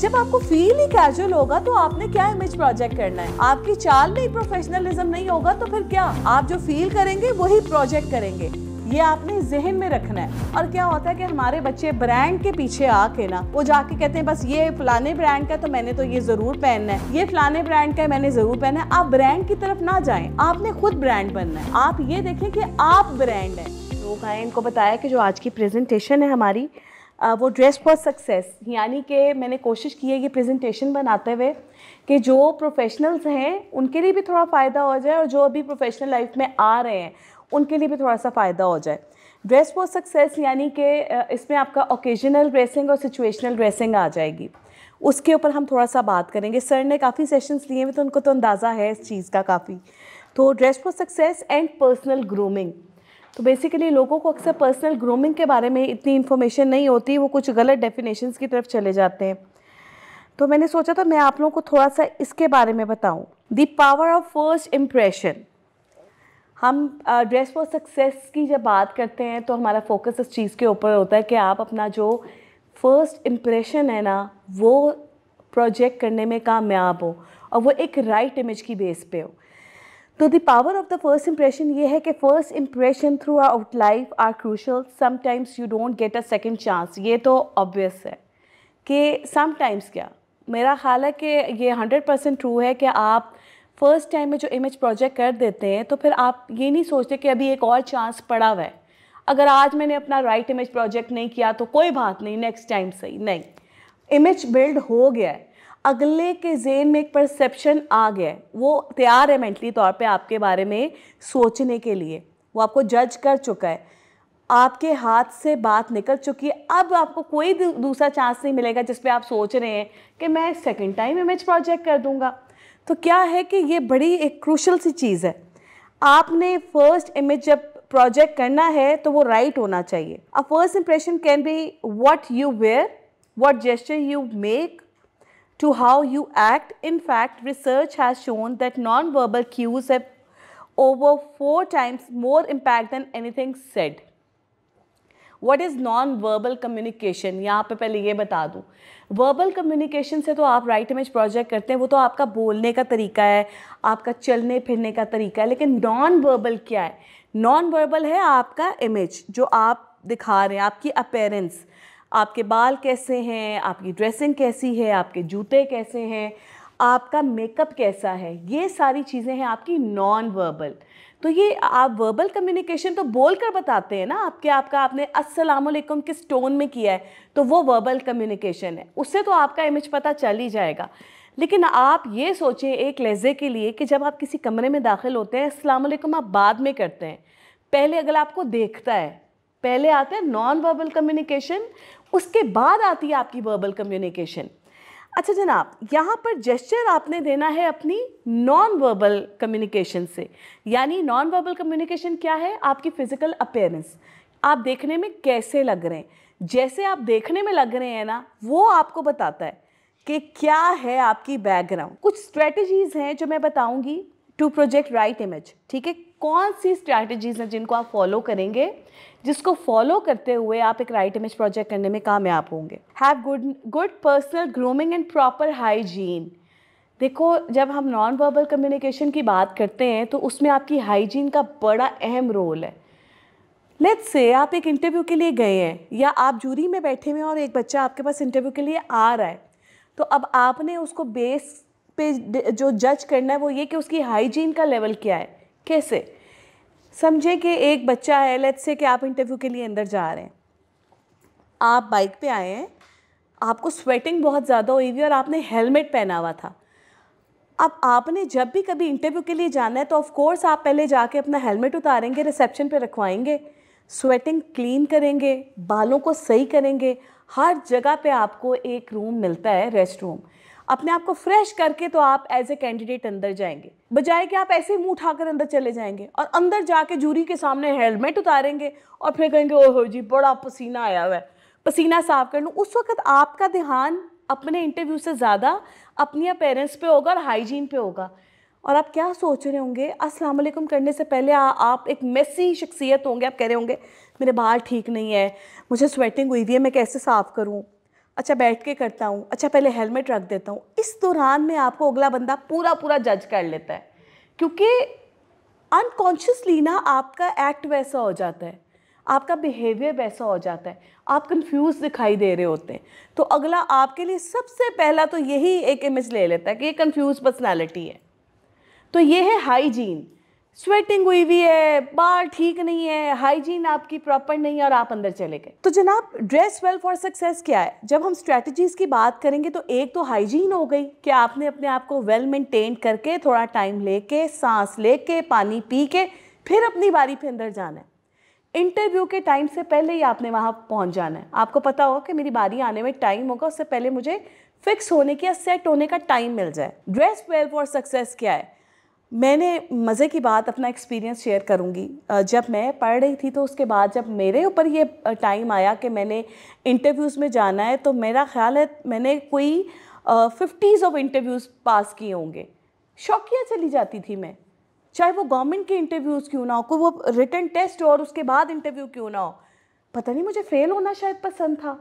जब आपको फील ही कैजुअल होगा तो आपने क्या इमेज प्रोजेक्ट करना है आपकी चाल में प्रोफेशनलिज्म नहीं होगा तो फिर क्या आप जो फील करेंगे वही प्रोजेक्ट करेंगे ये आपने जहन में रखना है और क्या होता है कि हमारे बच्चे ब्रांड के पीछे आके ना वो जाके कहते हैं बस ये फलाने ब्रांड का तो मैंने तो ये जरूर पहनना है ये फलाने ब्रांड का मैंने जरूर पहना है आप ब्रांड की तरफ ना जाए आपने खुद ब्रांड बनना है आप ये देखें कि आप ब्रांड है लोग आए इनको बताया कि जो आज की प्रेजेंटेशन है हमारी वो ड्रेस फॉर सक्सेस यानी कि मैंने कोशिश की है ये प्रेजेंटेशन बनाते हुए कि जो प्रोफेशनल्स हैं उनके लिए भी थोड़ा फ़ायदा हो जाए और जो अभी प्रोफेशनल लाइफ में आ रहे हैं उनके लिए भी थोड़ा सा फ़ायदा हो जाए ड्रेस फॉर सक्सेस यानी कि इसमें आपका ओकेजनल ड्रेसिंग और सिचुएशनल ड्रेसिंग आ जाएगी उसके ऊपर हम थोड़ा सा बात करेंगे सर ने काफ़ी सेशंस लिए हुए तो उनको तो अंदाज़ा है इस चीज़ का काफ़ी तो dress for success and personal grooming तो बेसिकली लोगों को अक्सर पर्सनल ग्रूमिंग के बारे में इतनी इन्फॉर्मेशन नहीं होती वो कुछ गलत डेफिनेशंस की तरफ चले जाते हैं तो मैंने सोचा था मैं आप लोगों को थोड़ा सा इसके बारे में बताऊं the power of first impression हम ड्रेस फॉर सक्सेस की जब बात करते हैं तो हमारा फोकस इस चीज़ के ऊपर होता है कि आप अपना जो फर्स्ट इम्प्रेशन है ना वो प्रोजेक्ट करने में कामयाब हो और वो एक राइट right इमेज की बेस पे हो तो the power of the first impression ये है कि first impression throughout life are crucial sometimes you don't get a second chance ये तो ऑब्वियस है कि समटाइम्स क्या मेरा ख्याल है कि ये हंड्रेड परसेंट ट्रू है कि आप फ़र्स्ट टाइम में जो इमेज प्रोजेक्ट कर देते हैं तो फिर आप ये नहीं सोचते कि अभी एक और चांस पड़ा हुआ है अगर आज मैंने अपना राइट इमेज प्रोजेक्ट नहीं किया तो कोई बात नहीं नेक्स्ट टाइम सही नहीं इमेज बिल्ड हो गया है अगले के जेन में एक परसेप्शन आ गया है वो तैयार है मेंटली तौर पे आपके बारे में सोचने के लिए वो आपको जज कर चुका है आपके हाथ से बात निकल चुकी है अब आपको कोई दूसरा चांस नहीं मिलेगा जिस पे आप सोच रहे हैं कि मैं सेकंड टाइम इमेज प्रोजेक्ट कर दूंगा तो क्या है कि ये बड़ी एक क्रूशल सी चीज़ है आपने फर्स्ट इमेज जब प्रोजेक्ट करना है तो वो राइट right होना चाहिए a first impression can be what you wear what gesture you make to how you act. In fact, research has shown that non-verbal cues have over four times more impact than anything said. What is non verbal communication यहाँ पे पहले ये बता दूँ verbal communication से तो आप right image project करते हैं वो तो आपका बोलने का तरीका है आपका चलने फिरने का तरीका है लेकिन नॉन वर्बल क्या है नॉन वर्बल है आपका इमेज जो आप दिखा रहे हैं आपकी अपेरेंस आपके बाल कैसे हैं आपकी ड्रेसिंग कैसी है आपके जूते कैसे हैं आपका मेकअप कैसा है ये सारी चीज़ें हैं आपकी नॉन वर्बल तो ये आप वर्बल कम्युनिकेशन तो बोल कर बताते हैं ना आपके आपका आपने वालेकुम किस टोन में किया है तो वो वर्बल कम्युनिकेशन है उससे तो आपका इमेज पता चल ही जाएगा लेकिन आप ये सोचें एक लहजे के लिए कि जब आप किसी कमरे में दाखिल होते हैं वालेकुम आप बाद में करते हैं पहले अगर आपको देखता है पहले आता है नॉन वर्बल कम्युनिकेशन उसके बाद आती है आपकी वर्बल कम्युनिकेशन अच्छा जनाब यहाँ पर जेस्चर आपने देना है अपनी नॉन वर्बल कम्युनिकेशन से यानी नॉन वर्बल कम्युनिकेशन क्या है आपकी फ़िज़िकल अपेयरेंस आप देखने में कैसे लग रहे हैं जैसे आप देखने में लग रहे हैं ना वो आपको बताता है कि क्या है आपकी बैकग्राउंड कुछ स्ट्रेटजीज़ हैं जो मैं बताऊँगी टू प्रोजेक्ट राइट इमेज ठीक है कौन सी स्ट्रैटेजीज़ हैं जिनको आप फॉलो करेंगे जिसको फॉलो करते हुए आप एक राइट इमेज प्रोजेक्ट करने में कामयाब होंगे have good good personal grooming and proper hygiene देखो जब हम नॉन वर्बल कम्युनिकेशन की बात करते हैं तो उसमें आपकी हाइजीन का बड़ा अहम रोल है लेट्स से आप एक इंटरव्यू के लिए गए हैं या आप जूरी में बैठे हुए हैं और एक बच्चा आपके पास इंटरव्यू के लिए आ रहा है तो अब आपने उसको बेस पे जो जज करना है वो ये कि उसकी हाइजीन का लेवल क्या है कैसे समझे कि एक बच्चा है लेट्स से कि आप इंटरव्यू के लिए अंदर जा रहे हैं आप बाइक पे आए हैं आपको स्वेटिंग बहुत ज़्यादा हुई हुई और आपने हेलमेट पहना हुआ था अब आपने जब भी कभी इंटरव्यू के लिए जाना है तो ऑफ़ कोर्स आप पहले जाके अपना हेलमेट उतारेंगे रिसेप्शन पे रखवाएंगे स्वेटिंग क्लीन करेंगे बालों को सही करेंगे हर जगह पे आपको एक रूम मिलता है रेस्ट रूम अपने आप को फ्रेश करके तो आप एज ए कैंडिडेट अंदर जाएंगे बजाय कि आप ऐसे ही मुंह उठाकर अंदर चले जाएंगे और अंदर जाके जूरी के सामने हेलमेट उतारेंगे और फिर कहेंगे ओहो जी बड़ा पसीना आया हुआ है पसीना साफ कर लूँ उस वक्त आपका ध्यान अपने इंटरव्यू से ज़्यादा अपने पेरेंट्स पे होगा और हाइजीन पे होगा और आप क्या सोच रहे होंगे अस्सलाम वालेकुम करने से पहले आ, आप एक मेसी शख्सियत होंगे आप कह रहे होंगे मेरे बाल ठीक नहीं है मुझे स्वेटिंग हुई हुई है मैं कैसे साफ़ करूँ अच्छा बैठ के करता हूँ अच्छा पहले हेलमेट रख देता हूँ इस दौरान में आपको अगला बंदा पूरा पूरा जज कर लेता है क्योंकि अनकॉन्शियसली ना आपका एक्ट वैसा हो जाता है आपका बिहेवियर वैसा हो जाता है आप कंफ्यूज दिखाई दे रहे होते हैं तो अगला आपके लिए सबसे पहला तो यही एक इमेज ले लेता है कि ये कन्फ्यूज पर्सनैलिटी है तो ये है हाइजीन स्वेटिंग हुई हुई है बाल ठीक नहीं है हाइजीन आपकी प्रॉपर नहीं है और आप अंदर चले गए तो जनाब ड्रेस वेल फॉर सक्सेस क्या है जब हम स्ट्रेटजीज की बात करेंगे तो एक तो हाइजीन हो गई कि आपने अपने आप को वेल मेंटेन करके थोड़ा टाइम लेके सांस लेके पानी पी के फिर अपनी बारी पे अंदर जाना है इंटरव्यू के टाइम से पहले ही आपने वहाँ पहुँच जाना है आपको पता होगा कि मेरी बारी आने में टाइम होगा उससे पहले मुझे फिक्स होने की या सेट होने का टाइम मिल जाए ड्रेस वेल फॉर सक्सेस क्या है मैंने मज़े की बात अपना एक्सपीरियंस शेयर करूँगी जब मैं पढ़ रही थी तो उसके बाद जब मेरे ऊपर ये टाइम आया कि मैंने इंटरव्यूज़ में जाना है तो मेरा ख्याल है मैंने कोई फिफ्टीज़ ऑफ इंटरव्यूज़ पास किए होंगे शौकिया चली जाती थी मैं चाहे वो गवर्नमेंट के इंटरव्यूज़ क्यों ना हो कोई वो रिटर्न टेस्ट हो और उसके बाद इंटरव्यू क्यों ना हो पता नहीं मुझे फ़ेल होना शायद पसंद था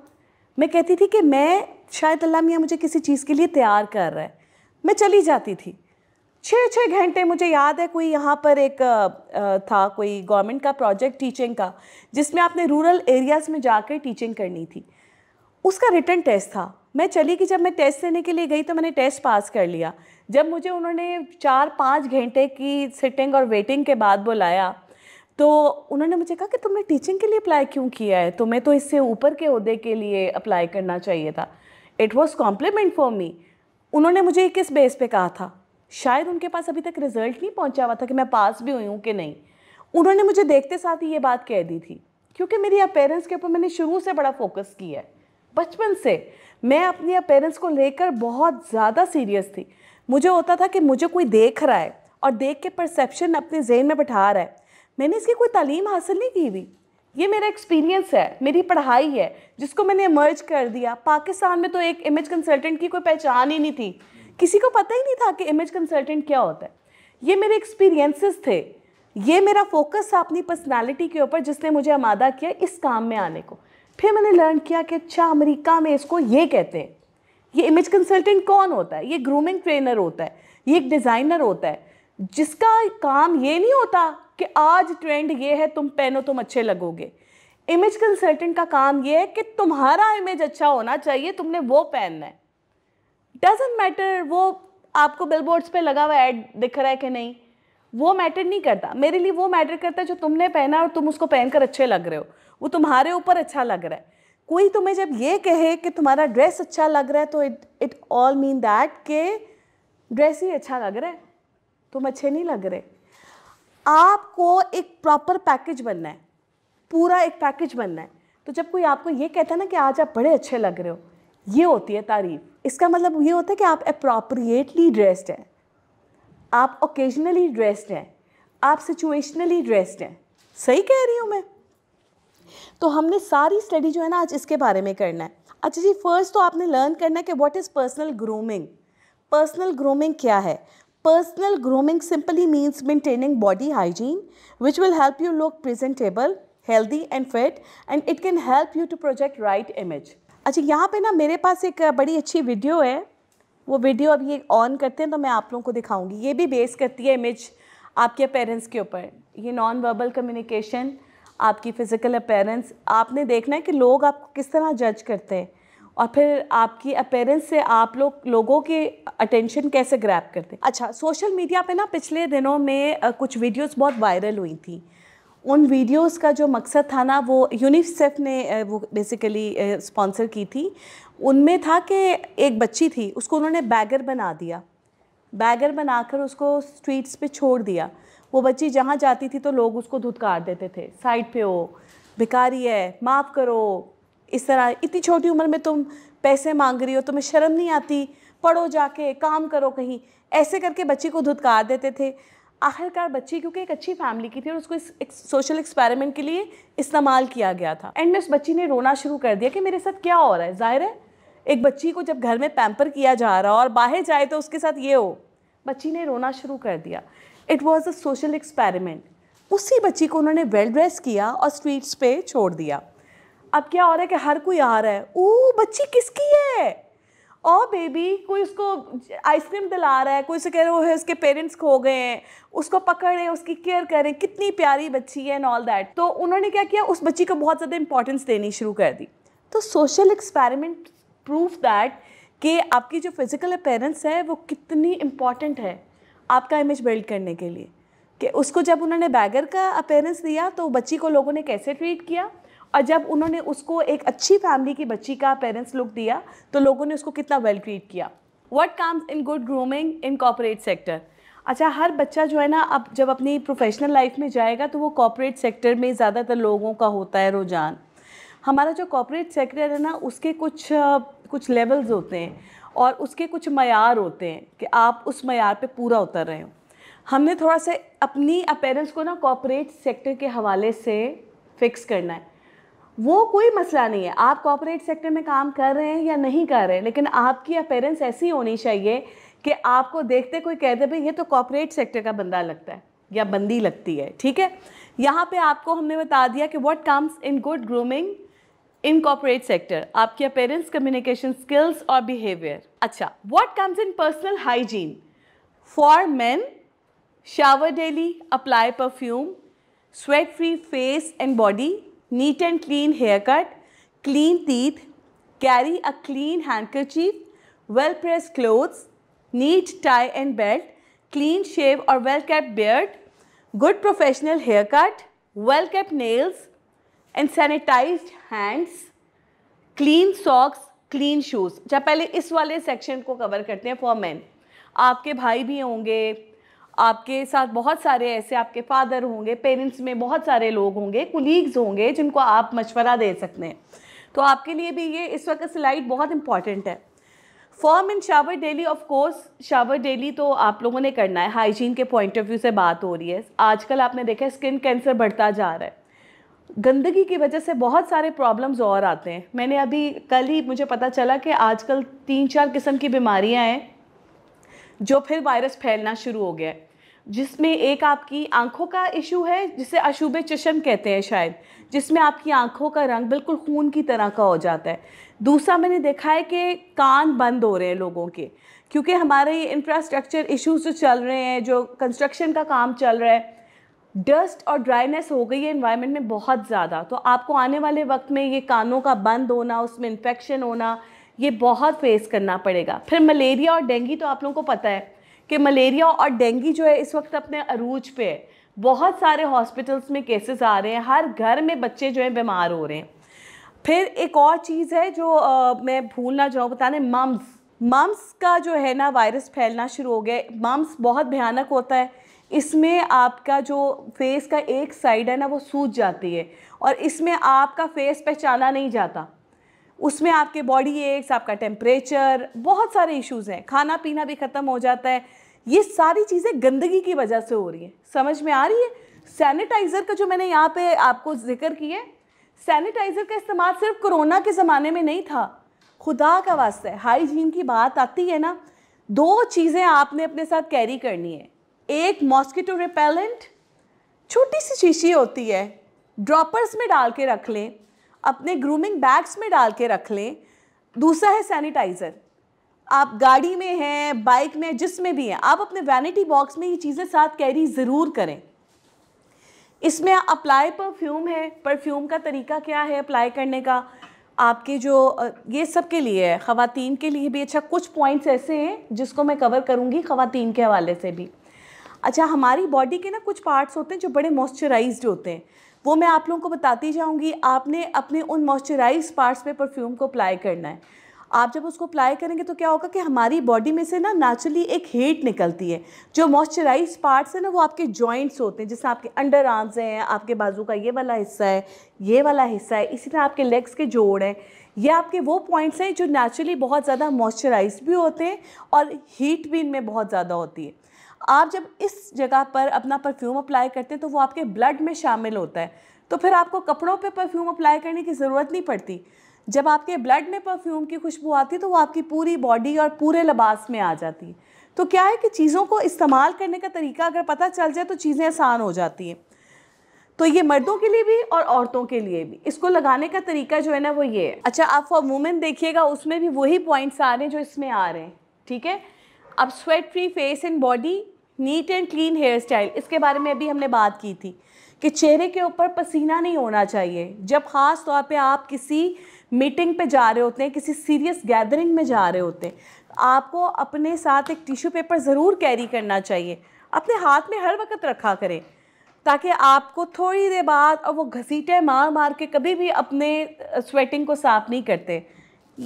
मैं कहती थी कि मैं शायद अल्लाह मियाँ मुझे किसी चीज़ के लिए तैयार कर रहा है मैं चली जाती थी छः छः घंटे मुझे याद है कोई यहाँ पर एक था कोई गवर्नमेंट का प्रोजेक्ट टीचिंग का जिसमें आपने रूरल एरियाज़ में जाकर टीचिंग करनी थी उसका रिटर्न टेस्ट था मैं चली कि जब मैं टेस्ट देने के लिए गई तो मैंने टेस्ट पास कर लिया जब मुझे उन्होंने चार पाँच घंटे की सिटिंग और वेटिंग के बाद बुलाया तो उन्होंने मुझे कहा कि तुमने टीचिंग के लिए अप्लाई क्यों किया है तुम्हें तो इससे ऊपर के अहदे के लिए अप्लाई करना चाहिए था it was compliment for me उन्होंने मुझे किस बेस पे कहा था शायद उनके पास अभी तक रिजल्ट नहीं पहुंचा हुआ था कि मैं पास भी हुई हूँ कि नहीं उन्होंने मुझे देखते साथ ही ये बात कह दी थी क्योंकि मेरी अपेरेंस के ऊपर मैंने शुरू से बड़ा फोकस किया है बचपन से मैं अपनी अपेरेंस को लेकर बहुत ज़्यादा सीरियस थी मुझे होता था कि मुझे कोई देख रहा है और देख के परसेप्शन अपने जहन में बैठा रहा है मैंने इसकी कोई तालीम हासिल नहीं की हुई ये मेरा एक्सपीरियंस है मेरी पढ़ाई है जिसको मैंने मर्ज कर दिया पाकिस्तान में तो एक इमेज कंसल्टेंट की कोई पहचान ही नहीं थी किसी को पता ही नहीं था कि इमेज कंसल्टेंट क्या होता है ये मेरे एक्सपीरियंसेस थे ये मेरा फोकस था अपनी पर्सनालिटी के ऊपर जिसने मुझे आमादा किया इस काम में आने को फिर मैंने लर्न किया कि अच्छा अमेरिका में इसको ये कहते हैं ये इमेज कंसल्टेंट कौन होता है ये ग्रूमिंग ट्रेनर होता है ये एक डिज़ाइनर होता है जिसका काम ये नहीं होता कि आज ट्रेंड ये है तुम पहनो तुम अच्छे लगोगे इमेज कंसल्टेंट का काम ये है कि तुम्हारा इमेज अच्छा होना चाहिए तुमने वो पहनना है डजेंट मैटर वो आपको बिलबोर्ड्स पे लगा हुआ ऐड दिख रहा है कि नहीं वो मैटर नहीं करता मेरे लिए वो मैटर करता है जो तुमने पहना और तुम उसको पहनकर अच्छे लग रहे हो वो तुम्हारे ऊपर अच्छा लग रहा है कोई तुम्हें जब ये कहे कि तुम्हारा ड्रेस अच्छा लग रहा है तो it it all mean that के ड्रेस ही अच्छा लग रहा है तुम अच्छे नहीं लग रहे आपको एक प्रॉपर पैकेज बनना है पूरा एक पैकेज बनना है तो जब कोई आपको ये कहता है ना कि आज आप बड़े अच्छे लग रहे हो ये होती है तारीफ़ इसका मतलब ये होता है कि आप अप्रोप्रिएटली ड्रेस्ड हैं आप ओकेजनली ड्रेस्ड हैं आप सिचुएशनली ड्रेस्ड हैं सही कह रही हूँ मैं तो हमने सारी स्टडी जो है ना आज इसके बारे में करना है अच्छा जी फर्स्ट तो आपने लर्न करना है कि what is personal grooming personal grooming क्या है personal grooming simply means maintaining body hygiene which will help you look presentable healthy and fit and it can help you to project right image अच्छा यहाँ पे ना मेरे पास एक बड़ी अच्छी वीडियो है वो वीडियो अभी ये ऑन करते हैं तो मैं आप लोगों को दिखाऊंगी ये भी बेस करती है इमेज आपके पेरेंट्स के ऊपर ये नॉन वर्बल कम्युनिकेशन आपकी फ़िज़िकल अपेरेंस आपने देखना है कि लोग आपको किस तरह जज करते हैं और फिर आपकी अपेरेंस से आप लोग लोगों के अटेंशन कैसे ग्रैप करते हैं अच्छा सोशल मीडिया पे ना पिछले दिनों में कुछ वीडियोस बहुत वायरल हुई थी उन वीडियोस का जो मकसद था ना वो यूनिसेफ ने वो बेसिकली स्पॉन्सर की थी उनमें था कि एक बच्ची थी उसको उन्होंने बैगर बना दिया बैगर बनाकर उसको स्ट्रीट्स पे छोड़ दिया वो बच्ची जहाँ जाती थी तो लोग उसको धुतकार देते थे साइड पे हो भिकारी है माफ़ करो इस तरह इतनी छोटी उम्र में तुम पैसे मांग रही हो तुम्हें शर्म नहीं आती पढ़ो जाके काम करो कहीं ऐसे करके बच्ची को धुतकार देते थे आखिरकार बच्ची क्योंकि एक अच्छी फैमिली की थी और उसको इस एक सोशल एक्सपेरिमेंट के लिए इस्तेमाल किया गया था एंड में उस बच्ची ने रोना शुरू कर दिया कि मेरे साथ क्या हो रहा है जाहिर है एक बच्ची को जब घर में पैम्पर किया जा रहा हो और बाहर जाए तो उसके साथ ये हो बच्ची ने रोना शुरू कर दिया it was a social experiment उसी बच्ची को उन्होंने वेल ड्रेस किया और स्ट्रीट्स पे छोड़ दिया अब क्या हो रहा है कि हर कोई आ रहा है ओ बच्ची किसकी है ओ oh, बेबी कोई उसको आइसक्रीम दिला रहा है कोई उसे कह रहे है उसके पेरेंट्स खो गए हैं उसको पकड़ें उसकी केयर करें कितनी प्यारी बच्ची है एंड ऑल दैट तो उन्होंने क्या किया उस बच्ची को बहुत ज़्यादा इंपॉर्टेंस देनी शुरू कर दी तो सोशल एक्सपेरिमेंट प्रूफ दैट कि आपकी जो फिज़िकल अपेरेंस है वो कितनी इम्पॉर्टेंट है आपका इमेज बिल्ड करने के लिए कि उसको जब उन्होंने बैगर का अपेरेंस दिया तो बच्ची को लोगों ने कैसे ट्रीट किया और जब उन्होंने उसको एक अच्छी फैमिली की बच्ची का पेरेंट्स लुक दिया तो लोगों ने उसको कितना वेल ट्रीट किया what comes in good grooming in corporate sector अच्छा हर बच्चा जो है ना अब जब अपनी प्रोफेशनल लाइफ में जाएगा तो वो कॉपोरेट सेक्टर में ज़्यादातर लोगों का होता है रुझान हमारा जो कॉपोरेट सेक्टर है ना उसके कुछ कुछ लेवल्स होते हैं और उसके कुछ मैार होते हैं कि आप उस मैार पे पूरा उतर रहे हो हमने थोड़ा सा अपनी अपेरेंस को ना कॉपोरेट सेक्टर के हवाले से फिक्स करना है वो कोई मसला नहीं है आप कॉपोरेट सेक्टर में काम कर रहे हैं या नहीं कर रहे हैं लेकिन आपकी अपेरेंस ऐसी होनी चाहिए कि आपको देखते कोई कह दे भाई ये तो कॉपोरेट सेक्टर का बंदा लगता है या बंदी लगती है ठीक है यहाँ पे आपको हमने बता दिया कि what comes in good grooming in corporate sector आपकी अपेरेंस कम्युनिकेशन स्किल्स और बिहेवियर अच्छा what comes in personal hygiene for man shower daily apply perfume sweat free face and body neat and clean haircut, clean teeth, carry a clean handkerchief, well-pressed clothes, neat tie and belt, clean shave or well-kept beard, good professional haircut, well-kept nails and sanitized hands, clean socks, clean shoes. अच्छा पहले इस वाले section को cover करते हैं for man आपके भाई भी होंगे आपके साथ बहुत सारे ऐसे आपके फादर होंगे पेरेंट्स में बहुत सारे लोग होंगे कुलीग्स होंगे जिनको आप मशवरा दे सकते हैं तो आपके लिए भी ये इस वक्त स्लाइड बहुत इंपॉर्टेंट है form in shower daily of course shower daily तो आप लोगों ने करना है हाइजीन के पॉइंट ऑफ व्यू से बात हो रही है आजकल आपने देखा है स्किन कैंसर बढ़ता जा रहा है गंदगी की वजह से बहुत सारे प्रॉब्लम्स और आते हैं मैंने अभी कल ही मुझे पता चला कि आजकल तीन चार किस्म की बीमारियां हैं जो फिर वायरस फैलना शुरू हो गया है जिसमें एक आपकी आंखों का इशू है जिसे अशुभ चशम कहते हैं शायद जिसमें आपकी आंखों का रंग बिल्कुल खून की तरह का हो जाता है दूसरा मैंने देखा है कि कान बंद हो रहे हैं लोगों के क्योंकि हमारे ये इंफ्रास्ट्रक्चर इश्यूज जो चल रहे हैं जो कंस्ट्रक्शन का काम चल रहा है डस्ट और ड्राइनेस हो गई है इन्वायरमेंट में बहुत ज़्यादा तो आपको आने वाले वक्त में ये कानों का बंद होना उसमें इन्फेक्शन होना ये बहुत फेस करना पड़ेगा फिर मलेरिया और डेंगू तो आप लोगों को पता है कि मलेरिया और डेंगू जो है इस वक्त अपने अरूज पे है बहुत सारे हॉस्पिटल्स में केसेस आ रहे हैं हर घर में बच्चे जो हैं बीमार हो रहे हैं फिर एक और चीज़ है जो आ, मैं भूलना चाहूँ बताने मम्स मम्स का जो है ना वायरस फैलना शुरू हो गया मम्स बहुत भयानक होता है इसमें आपका जो फेस का एक साइड है ना वो सूज जाती है और इसमें आपका फेस पहचाना नहीं जाता उसमें आपके बॉडी एक्स आपका टेम्परेचर बहुत सारे इश्यूज़ हैं खाना पीना भी ख़त्म हो जाता है ये सारी चीज़ें गंदगी की वजह से हो रही हैं समझ में आ रही है सैनिटाइज़र का जो मैंने यहाँ पे आपको जिक्र किया सैनिटाइज़र का इस्तेमाल सिर्फ कोरोना के ज़माने में नहीं था खुदा का वास्ता है हाइजीन की बात आती है ना दो चीज़ें आपने अपने साथ कैरी करनी है एक मॉस्किटो रिपेलेंट छोटी सी शीशी होती है ड्रॉपर्स में डाल के रख लें अपने ग्रूमिंग बैग्स में डाल के रख लें दूसरा है सैनिटाइज़र आप गाड़ी में हैं बाइक में जिसमें भी हैं आप अपने वैनिटी बॉक्स में ये चीज़ें साथ कैरी ज़रूर करें इसमें अप्लाई परफ्यूम है परफ्यूम का तरीका क्या है अप्लाई करने का आपके जो ये सब के लिए है ख़वान के लिए भी अच्छा कुछ पॉइंट्स ऐसे हैं जिसको मैं कवर करूँगी ख़वान के हवाले से भी अच्छा हमारी बॉडी के ना कुछ पार्ट्स होते हैं जो बड़े मॉइस्चराइज्ड होते हैं वो मैं आप लोगों को बताती जाऊँगी आपने अपने उन मॉइस्चराइज पार्ट्स पर परफ्यूम को अप्लाई करना है आप जब उसको अप्लाई करेंगे तो क्या होगा कि हमारी बॉडी में से ना नेचुरली एक हीट निकलती है जो मॉइस्चराइज पार्ट्स हैं ना वो आपके जॉइंट्स होते हैं जैसे आपके अंडर आर्म्स हैं आपके बाजू का ये वाला हिस्सा है ये वाला हिस्सा है इसी तरह आपके लेग्स के जोड़ हैं ये आपके वो पॉइंट्स हैं जो नेचुरली बहुत ज़्यादा मॉइस्चराइज भी होते हैं और हीट भी इनमें बहुत ज़्यादा होती है आप जब इस जगह पर अपना परफ्यूम अप्लाई करते हैं तो वो आपके ब्लड में शामिल होता है तो फिर आपको कपड़ों पे परफ्यूम अप्लाई करने की ज़रूरत नहीं पड़ती जब आपके ब्लड में परफ्यूम की खुशबू आती है तो वो आपकी पूरी बॉडी और पूरे लबास में आ जाती है तो क्या है कि चीज़ों को इस्तेमाल करने का तरीका अगर पता चल जाए तो चीज़ें आसान हो जाती हैं तो ये मर्दों के लिए भी और औरतों के लिए भी इसको लगाने का तरीका जो है ना वो ये है अच्छा आप फॉर वूमेन देखिएगा उसमें भी वही पॉइंट्स आ रहे हैं जो इसमें आ रहे हैं ठीक है अब sweat free face and body neat and clean hair style इसके बारे में अभी हमने बात की थी कि चेहरे के ऊपर पसीना नहीं होना चाहिए जब ख़ास तौर पर आप किसी मीटिंग पे जा रहे होते हैं किसी सीरियस गैदरिंग में जा रहे होते हैं आपको अपने साथ एक टिश्यू पेपर ज़रूर कैरी करना चाहिए अपने हाथ में हर वक्त रखा करें ताकि आपको थोड़ी देर बाद और वो घसीटे मार मार के कभी भी अपने स्वेटिंग को साफ नहीं करते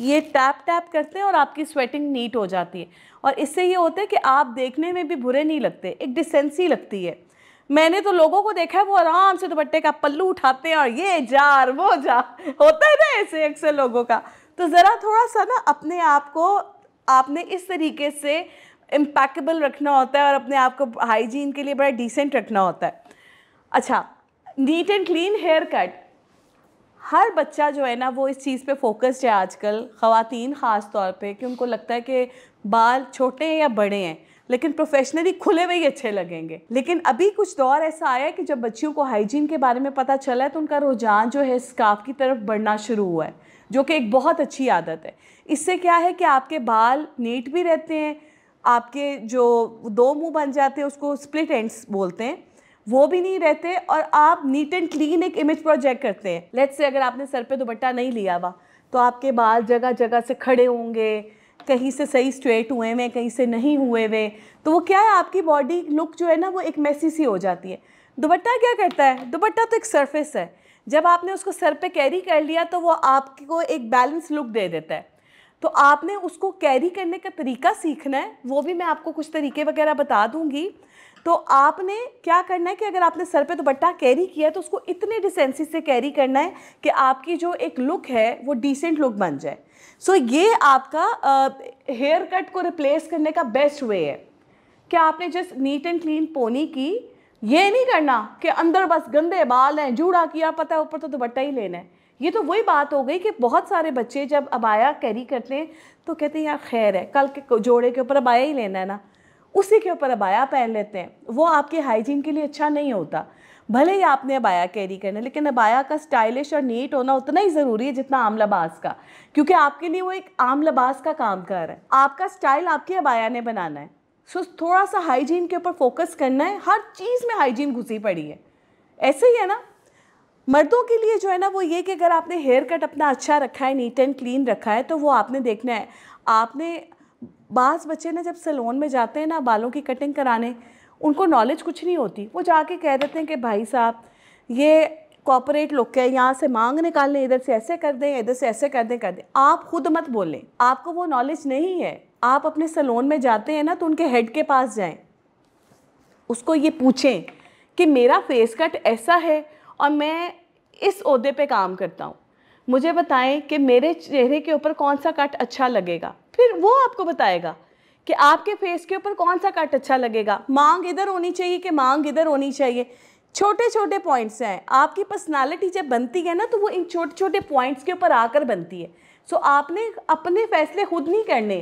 ये टैप टैप करते हैं और आपकी स्वेटिंग नीट हो जाती है और इससे ये होता है कि आप देखने में भी बुरे नहीं लगते एक डिसेंसी लगती है मैंने तो लोगों को देखा है वो आराम से दुपट्टे का पल्लू उठाते हैं और ये जार वो जार होता है ना ऐसे अक्सर लोगों का तो ज़रा थोड़ा सा ना अपने आप को आपने इस तरीके से इम्पैकेबल रखना होता है और अपने आप को हाइजीन के लिए बड़ा डिसेंट रखना होता है अच्छा neat and clean hair haircut हर बच्चा जो है ना वो इस चीज़ पे फोकस्ड है आजकल ख़वातीन ख़ास तौर पे कि उनको लगता है कि बाल छोटे हैं या बड़े हैं लेकिन प्रोफेशनली खुले हुए ही अच्छे लगेंगे लेकिन अभी कुछ दौर ऐसा आया है कि जब बच्चियों को हाइजीन के बारे में पता चला है तो उनका रुझान जो है स्काफ की तरफ बढ़ना शुरू हुआ है जो कि एक बहुत अच्छी आदत है इससे क्या है कि आपके बाल नीट भी रहते हैं आपके जो दो मुंह बन जाते हैं उसको स्प्लिट एंड्स बोलते हैं वो भी नहीं रहते और आप नीट एंड क्लीन एक इमेज प्रोजेक्ट करते हैं लेट्स से अगर आपने सर पे दुपट्टा नहीं लिया हुआ तो आपके बाल जगह जगह से खड़े होंगे कहीं से सही स्ट्रेट हुए हुए कहीं से नहीं हुए हुए तो वो क्या है आपकी बॉडी लुक जो है ना वो एक मैसी सी हो जाती है दुपट्टा क्या करता है दुपट्टा तो एक सरफेस है जब आपने उसको सर पे कैरी कर लिया तो वो आपको एक बैलेंस लुक दे देता है तो आपने उसको कैरी करने का तरीका सीखना है वो भी मैं आपको कुछ तरीके वगैरह बता दूंगी तो आपने क्या करना है कि अगर आपने सर पे दुपट्टा कैरी किया है तो उसको इतने डिसेंसी से कैरी करना है कि आपकी जो एक लुक है वो डिसेंट लुक बन जाए सो so, ये आपका हेयर uh, कट को रिप्लेस करने का बेस्ट वे है कि आपने just neat and clean pony की ये नहीं करना कि अंदर बस गंदे बाल हैं जूड़ा किया पता है ऊपर तो दुपट्टा ही लेना है ये तो वही बात हो गई कि बहुत सारे बच्चे जब अबाया कैरी करते हैं तो कहते हैं यार खैर है कल के जोड़े के ऊपर अबाया ही लेना है ना उसी के ऊपर अबाया पहन लेते हैं वो आपके हाइजीन के लिए अच्छा नहीं होता भले ही आपने अबाया कैरी करना है लेकिन अबाया का स्टाइलिश और नीट होना उतना ही ज़रूरी है जितना आम लबास का क्योंकि आपके लिए वो एक आम लबास का काम कर रहा है आपका स्टाइल आपके अबाया ने बनाना है सो थोड़ा सा हाइजीन के ऊपर फोकस करना है हर चीज़ में हाइजीन घुसी पड़ी है ऐसे ही है ना मर्दों के लिए जो है ना वो ये कि अगर आपने हेयर कट अपना अच्छा रखा है नीट एंड क्लीन रखा है तो वो आपने देखना है आपने बास बच्चे ना जब सलोन में जाते हैं ना बालों की कटिंग कराने उनको नॉलेज कुछ नहीं होती वो जाके कह देते हैं कि भाई साहब ये कॉपोरेट लोग क्या यहाँ से मांग निकाल लें इधर से ऐसे कर दें इधर से ऐसे कर दें कर दें आप खुद मत बोलें आपको वो नॉलेज नहीं है आप अपने सलोन में जाते हैं ना तो उनके हेड के पास जाएं उसको ये पूछें कि मेरा फेस कट ऐसा है और मैं इस अहदे पे काम करता हूँ मुझे बताएं कि मेरे चेहरे के ऊपर कौन सा कट अच्छा लगेगा फिर वो आपको बताएगा कि आपके फेस के ऊपर कौन सा कट अच्छा लगेगा मांग इधर होनी चाहिए कि मांग इधर होनी चाहिए छोटे छोटे पॉइंट्स हैं आपकी पर्सनालिटी जब बनती है ना तो वो इन छोटे छोटे पॉइंट्स के ऊपर आकर बनती है सो so, आपने अपने फैसले खुद नहीं करने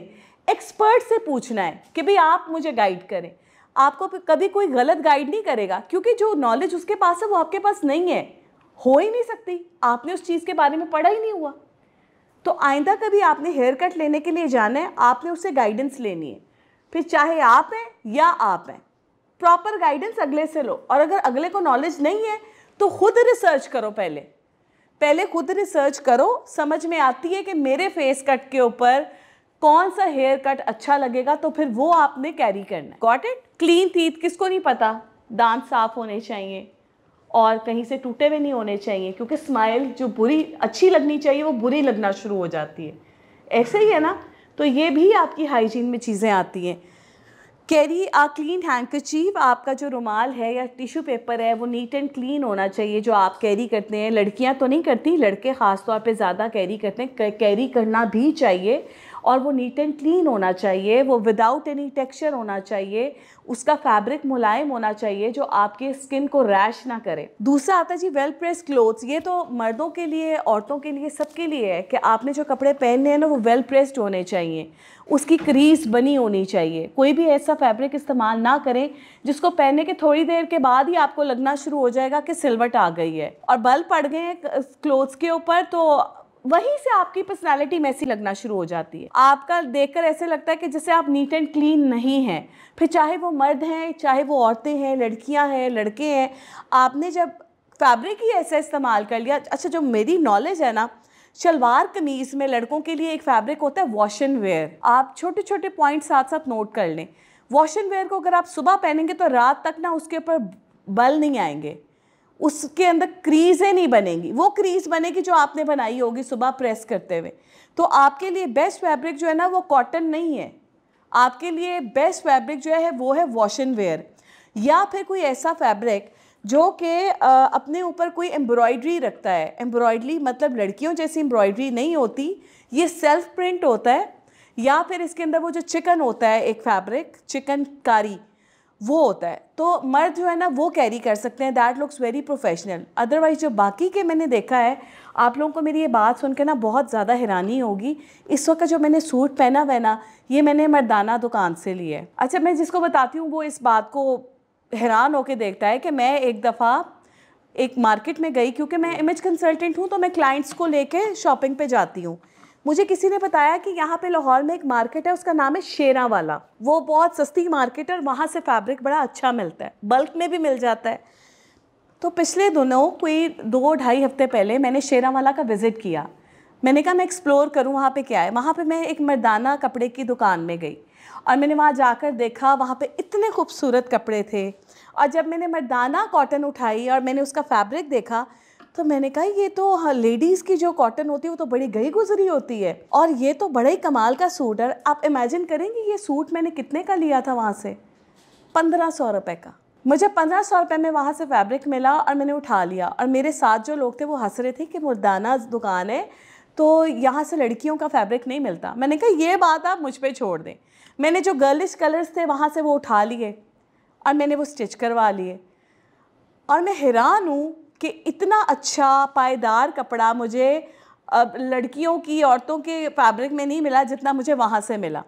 एक्सपर्ट से पूछना है कि भाई आप मुझे गाइड करें आपको कभी कोई गलत गाइड नहीं करेगा क्योंकि जो नॉलेज उसके पास है वो आपके पास नहीं है हो ही नहीं सकती आपने उस चीज़ के बारे में पढ़ा ही नहीं हुआ तो आइंदा कभी आपने हेयर कट लेने के लिए जाना है आपने उससे गाइडेंस लेनी है फिर चाहे आप हैं या आप हैं प्रॉपर गाइडेंस अगले से लो और अगर अगले को नॉलेज नहीं है तो खुद रिसर्च करो पहले पहले खुद रिसर्च करो समझ में आती है कि मेरे फेस कट के ऊपर कौन सा हेयर कट अच्छा लगेगा तो फिर वो आपने कैरी करना है गॉट इट क्लीन टीथ किसको नहीं पता दांत साफ होने चाहिए और कहीं से टूटे हुए नहीं होने चाहिए क्योंकि स्माइल जो बुरी अच्छी लगनी चाहिए वो बुरी लगना शुरू हो जाती है ऐसे ही है ना तो ये भी आपकी हाइजीन में चीज़ें आती हैं कैरी आ क्लीन हैंकचीफ आपका जो रुमाल है या टिश्यू पेपर है वो नीट एंड क्लीन होना चाहिए जो आप कैरी करते हैं लड़कियां तो नहीं करती लड़के ख़ासतौर पे ज़्यादा कैरी करते हैं कैरी करना भी चाहिए और वो नीट एंड क्लीन होना चाहिए वो विदाउट एनी टेक्सचर होना चाहिए उसका फैब्रिक मुलायम होना चाहिए जो आपके स्किन को रैश ना करे दूसरा आता है जी वेल प्रेस क्लोथ्स ये तो मर्दों के लिए औरतों के लिए सबके लिए है कि आपने जो कपड़े पहनने हैं ना वो वेल प्रेस्ड होने चाहिए उसकी क्रीज बनी होनी चाहिए कोई भी ऐसा फैब्रिक इस्तेमाल ना करें जिसको पहनने के थोड़ी देर के बाद ही आपको लगना शुरू हो जाएगा कि सिलवट आ गई है और बल पड़ गए हैं क्लोथ्स के ऊपर तो वहीं से आपकी पर्सनालिटी मैसी लगना शुरू हो जाती है आपका देखकर ऐसे लगता है कि जैसे आप नीट एंड क्लीन नहीं हैं फिर चाहे वो मर्द हैं चाहे वो औरतें हैं लड़कियां हैं लड़के हैं आपने जब फैब्रिक ही ऐसा इस्तेमाल कर लिया अच्छा जो मेरी नॉलेज है ना शलवार कमीज़ में लड़कों के लिए एक फैब्रिक होता है वॉश एंड वेयर आप छोटे छोटे पॉइंट साथ साथ नोट कर लें वॉश एंड वेयर को अगर आप सुबह पहनेंगे तो रात तक ना उसके ऊपर बल नहीं आएंगे उसके अंदर क्रीज़ें नहीं बनेंगी वो क्रीज बनेगी जो आपने बनाई होगी सुबह प्रेस करते हुए तो आपके लिए बेस्ट फैब्रिक जो है ना वो कॉटन नहीं है आपके लिए बेस्ट फैब्रिक जो है वो है वॉश एंड वेयर या फिर कोई ऐसा फैब्रिक जो कि अपने ऊपर कोई एम्ब्रॉयड्री रखता है एम्ब्रॉयडरी मतलब लड़कियों जैसी एम्ब्रॉयड्री नहीं होती ये सेल्फ प्रिंट होता है या फिर इसके अंदर वो जो चिकन होता है एक फैब्रिक चिकन कारी वो होता है तो मर्द जो है ना वो कैरी कर सकते हैं that looks very professional otherwise जो बाकी के मैंने देखा है आप लोगों को मेरी ये बात सुन के ना बहुत ज़्यादा हैरानी होगी इस वक्त जो मैंने सूट पहना हुआ ना ये मैंने मर्दाना दुकान से लिया है अच्छा मैं जिसको बताती हूँ वो इस बात को हैरान होकर देखता है कि मैं एक दफ़ा एक मार्केट में गई क्योंकि मैं इमेज कंसल्टेंट हूँ तो मैं क्लाइंट्स को लेके शॉपिंग पे जाती हूँ मुझे किसी ने बताया कि यहाँ पे लाहौर में एक मार्केट है उसका नाम है शेरा वाला वो बहुत सस्ती मार्केट है और वहाँ से फैब्रिक बड़ा अच्छा मिलता है बल्क में भी मिल जाता है तो पिछले दोनों कोई दो ढाई हफ्ते पहले मैंने शेरा वाला का विज़िट किया मैंने कहा मैं एक्सप्लोर करूँ वहाँ पे क्या है वहाँ पे मैं एक मर्दाना कपड़े की दुकान में गई और मैंने वहाँ जाकर देखा वहाँ पे इतने खूबसूरत कपड़े थे और जब मैंने मर्दाना कॉटन उठाई और मैंने उसका फैब्रिक देखा तो मैंने कहा ये तो लेडीज़ हाँ, की जो कॉटन होती है वो तो बड़ी गई गुजरी होती है और ये तो बड़ा ही कमाल का सूट है आप इमेजिन करेंगे ये सूट मैंने कितने का लिया था वहाँ से पंद्रह सौ रुपये का मुझे पंद्रह सौ रुपये में वहाँ से फैब्रिक मिला और मैंने उठा लिया और मेरे साथ जो लोग थे वो हंस रहे थे कि मुर्दाना दुकान है तो यहाँ से लड़कियों का फैब्रिक नहीं मिलता मैंने कहा ये बात आप मुझ पर छोड़ दें मैंने जो गर्लिश कलर्स थे वहाँ से वो उठा लिए और मैंने वो स्टिच करवा लिए और मैं हैरान हूँ कि इतना अच्छा पायदार कपड़ा मुझे लड़कियों की औरतों के फैब्रिक में नहीं मिला जितना मुझे वहाँ से मिला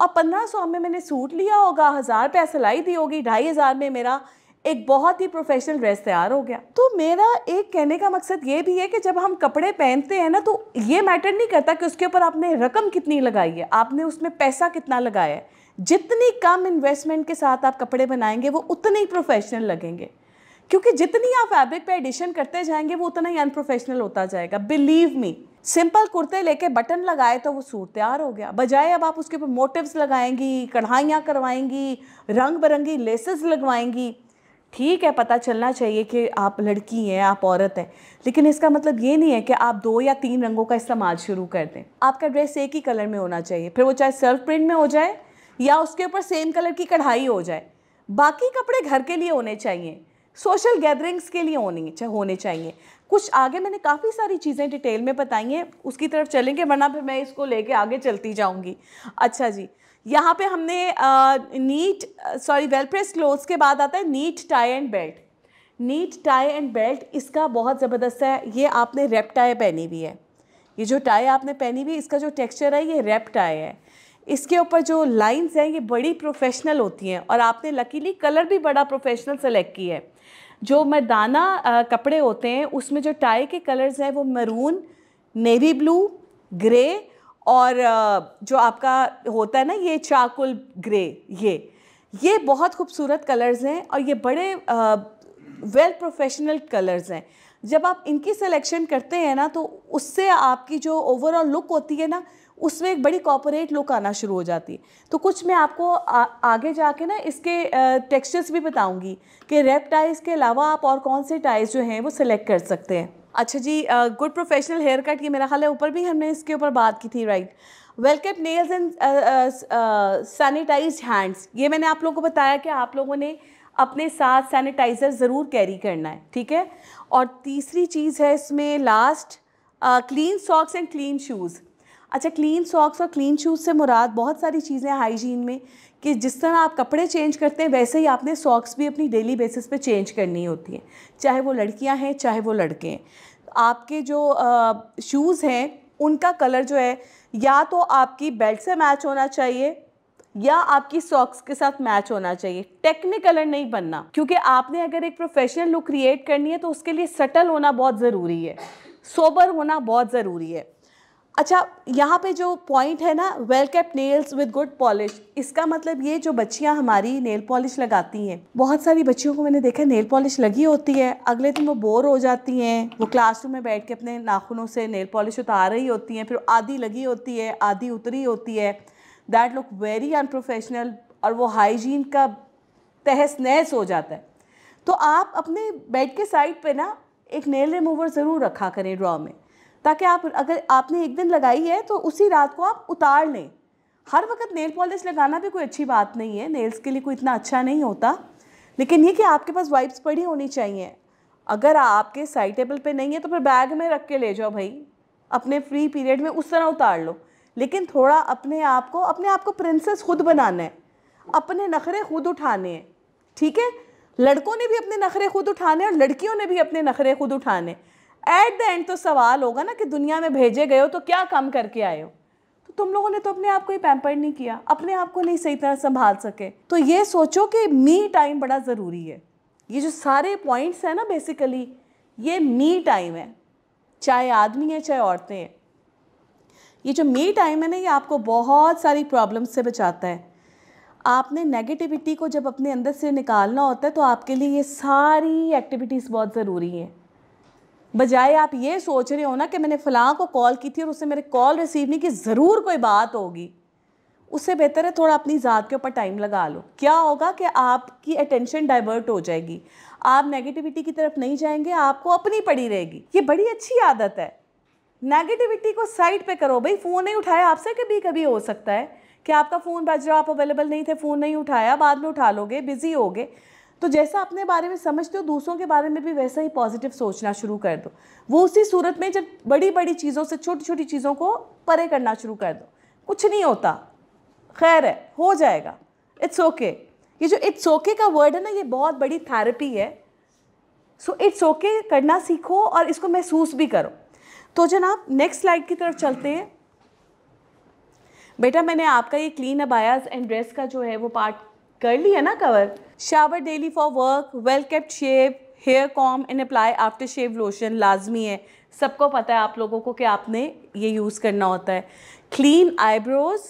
और पंद्रह सौ में मैंने सूट लिया होगा हज़ार रुपया सिलाई दी होगी ढाई हज़ार में मेरा एक बहुत ही प्रोफेशनल ड्रेस तैयार हो गया तो मेरा एक कहने का मकसद ये भी है कि जब हम कपड़े पहनते हैं ना तो ये मैटर नहीं करता कि उसके ऊपर आपने रकम कितनी लगाई है आपने उसमें पैसा कितना लगाया है जितनी कम इन्वेस्टमेंट के साथ आप कपड़े बनाएंगे वो उतने ही प्रोफेशनल लगेंगे क्योंकि जितनी आप फैब्रिक पे एडिशन करते जाएंगे वो उतना ही अनप्रोफेशनल होता जाएगा बिलीव मी सिंपल कुर्ते लेके बटन लगाए तो वो सूट तैयार हो गया बजाय अब आप उसके ऊपर मोटिव्स लगाएंगी कढ़ाइयाँ करवाएंगी रंग बिरंगी लेसेस लगवाएंगी ठीक है पता चलना चाहिए कि आप लड़की हैं आप औरत हैं लेकिन इसका मतलब ये नहीं है कि आप दो या तीन रंगों का इस्तेमाल शुरू कर दें आपका ड्रेस एक ही कलर में होना चाहिए फिर वो चाहे सेल्फ प्रिंट में हो जाए या उसके ऊपर सेम कलर की कढ़ाई हो जाए बाकी कपड़े घर के लिए होने चाहिए सोशल गैदरिंग्स के लिए होनी चा, होने चाहिए कुछ आगे मैंने काफ़ी सारी चीज़ें डिटेल में बताई हैं उसकी तरफ चलेंगे वरना फिर मैं इसको लेके आगे चलती जाऊँगी अच्छा जी यहाँ पे हमने neat sorry well press clothes के बाद आता है neat tie and belt neat tie and belt इसका बहुत ज़बरदस्त है ये आपने रेप टाई पहनी हुई है ये जो टाई आपने पहनी हुई इसका जो टेक्स्चर है ये रेप टाई है इसके ऊपर जो लाइंस हैं ये बड़ी प्रोफेशनल होती हैं और आपने लकीली कलर भी बड़ा प्रोफेशनल सेलेक्ट किया है जो मर्दाना कपड़े होते हैं उसमें जो टाई के कलर्स हैं वो मरून नेवी ब्लू ग्रे और जो आपका होता है ना ये चाकुल ग्रे ये ये बहुत खूबसूरत कलर्स हैं और ये बड़े वेल प्रोफेशनल कलर्स हैं जब आप इनकी सिलेक्शन करते हैं ना तो उससे आपकी जो ओवरऑल लुक होती है ना उसमें एक बड़ी कॉपोरेट लुक आना शुरू हो जाती है तो कुछ मैं आपको आ, आगे जाके ना इसके टेक्सचर्स भी बताऊंगी कि रेप टाइज के अलावा आप और कौन से टाइज जो हैं वो सिलेक्ट कर सकते हैं अच्छा जी गुड प्रोफेशनल हेयर कट ये मेरा ख्याल है ऊपर भी हमने इसके ऊपर बात की थी right well nails and sanitize hands ये मैंने आप लोगों को बताया कि आप लोगों ने अपने साथ सैनिटाइज़र ज़रूर कैरी करना है ठीक है और तीसरी चीज़ है इसमें last clean socks and clean shoes अच्छा क्लीन सॉक्स और क्लीन शूज़ से मुराद बहुत सारी चीज़ें हाइजीन में कि जिस तरह आप कपड़े चेंज करते हैं वैसे ही आपने सॉक्स भी अपनी डेली बेसिस पे चेंज करनी होती है चाहे वो लड़कियां हैं चाहे वो लड़के हैं आपके जो शूज़ हैं उनका कलर जो है या तो आपकी बेल्ट से मैच होना चाहिए या आपकी सॉक्स के साथ मैच होना चाहिए टेक्निकलर कलर नहीं बनना क्योंकि आपने अगर एक प्रोफेशनल लुक क्रिएट करनी है तो उसके लिए सटल होना बहुत ज़रूरी है सोबर होना बहुत ज़रूरी है अच्छा यहाँ पे जो पॉइंट है ना well kept nails with good polish इसका मतलब ये जो बच्चियाँ हमारी नेल पॉलिश लगाती हैं बहुत सारी बच्चियों को मैंने देखा नेल पॉलिश लगी होती है अगले दिन वो बोर हो जाती हैं वो क्लासरूम में बैठ के अपने नाखूनों से नेल पॉलिश उतार रही होती हैं फिर आधी लगी होती है आधी उतरी होती है दैट लुक वेरी अनप्रोफेशनल और वो हाइजीन का तहस नहस हो जाता है तो आप अपने बेड के साइड पर ना एक नेल रिमूवर ज़रूर रखा करें ड्रॉ में ताकि आप अगर आपने एक दिन लगाई है तो उसी रात को आप उतार लें हर वक्त नेल पॉलिश लगाना भी कोई अच्छी बात नहीं है नेल्स के लिए कोई इतना अच्छा नहीं होता लेकिन ये कि आपके पास वाइप्स पड़ी होनी चाहिए अगर आपके साइड टेबल पर नहीं है तो फिर बैग में रख के ले जाओ भाई अपने फ्री पीरियड में उस तरह उतार लो लेकिन थोड़ा अपने आप को अपने आप को प्रिंसेस खुद बनाना है अपने नखरे खुद उठाने हैं ठीक है लड़कों ने भी अपने नखरे खुद उठाने और लड़कियों ने भी अपने नखरे खुद उठाने एट द एंड तो सवाल होगा ना कि दुनिया में भेजे गए हो तो क्या काम करके आए हो तो तुम लोगों ने तो अपने आप को ही पैम्पर नहीं किया अपने आप को नहीं सही तरह संभाल सके तो ये सोचो कि मी टाइम बड़ा ज़रूरी है ये जो सारे पॉइंट्स हैं ना बेसिकली ये मी टाइम है चाहे आदमी है चाहे औरतें हैं ये जो मी टाइम है ना ये आपको बहुत सारी प्रॉब्लम से बचाता है आपने नेगेटिविटी को जब अपने अंदर से निकालना होता है तो आपके लिए ये सारी एक्टिविटीज़ बहुत ज़रूरी हैं बजाय आप ये सोच रहे हो ना कि मैंने फलां को कॉल की थी और उससे मेरे कॉल रिसीव नहीं की ज़रूर कोई बात होगी उससे बेहतर है थोड़ा अपनी ज़ात के ऊपर टाइम लगा लो क्या होगा कि आपकी अटेंशन डाइवर्ट हो जाएगी आप नेगेटिविटी की तरफ नहीं जाएंगे आपको अपनी पड़ी रहेगी ये बड़ी अच्छी आदत है नेगेटिविटी को साइड पे करो भाई फ़ोन नहीं उठाया आपसे कभी कभी हो सकता है कि आपका फ़ोन बज रहा आप अवेलेबल नहीं थे फ़ोन नहीं उठाया बाद में उठा लोगे बिज़ी हो गए तो जैसा अपने बारे में समझते हो दूसरों के बारे में भी वैसा ही पॉजिटिव सोचना शुरू कर दो वो उसी सूरत में जब बड़ी बड़ी चीज़ों से छोटी छोटी चीज़ों को परे करना शुरू कर दो कुछ नहीं होता खैर है हो जाएगा इट्स ओके okay. ये जो इट्स ओके okay का वर्ड है ना ये बहुत बड़ी थेरेपी है सो इट्स ओके करना सीखो और इसको महसूस भी करो तो जनाब नेक्स्ट स्लाइड की तरफ चलते हैं बेटा मैंने आपका ये क्लीन अबायाज एंड ड्रेस का जो है वो पार्ट कर लिया ना cover shower daily for work well kept shave hair comb and apply after shave lotion लाजमी है सबको पता है आप लोगों को कि आपने ये यूज़ करना होता है clean eyebrows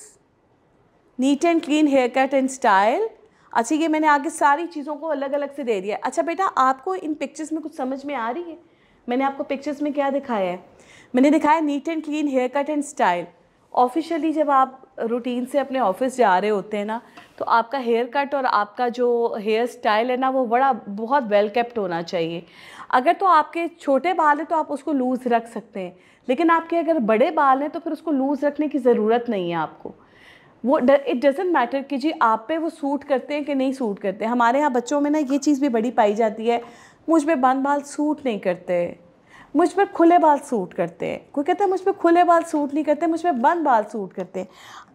neat and clean hair cut and style अच्छा ये मैंने आगे सारी चीज़ों को अलग अलग से दे दिया अच्छा बेटा आपको इन पिक्चर्स में कुछ समझ में आ रही है मैंने आपको पिक्चर्स में क्या दिखाया है मैंने दिखाया neat and clean hair cut and style officially जब आप रूटीन से अपने ऑफिस जा रहे होते हैं ना तो आपका हेयर कट और आपका जो हेयर स्टाइल है ना वो बड़ा बहुत वेल केप्ट होना चाहिए अगर तो आपके छोटे बाल हैं तो आप उसको लूज़ रख सकते हैं लेकिन आपके अगर बड़े बाल हैं तो फिर उसको लूज़ रखने की ज़रूरत नहीं है आपको वो इट डजेंट मैटर कि जी आप पे वो सूट करते हैं कि नहीं सूट करते हमारे यहाँ बच्चों में ना ये चीज़ भी बड़ी पाई जाती है मुझ पर बंद बाल सूट नहीं करते मुझ पर खुले बाल सूट करते हैं कोई कहता है मुझ पर खुले बाल सूट नहीं करते मुझ पर बंद बाल सूट करते हैं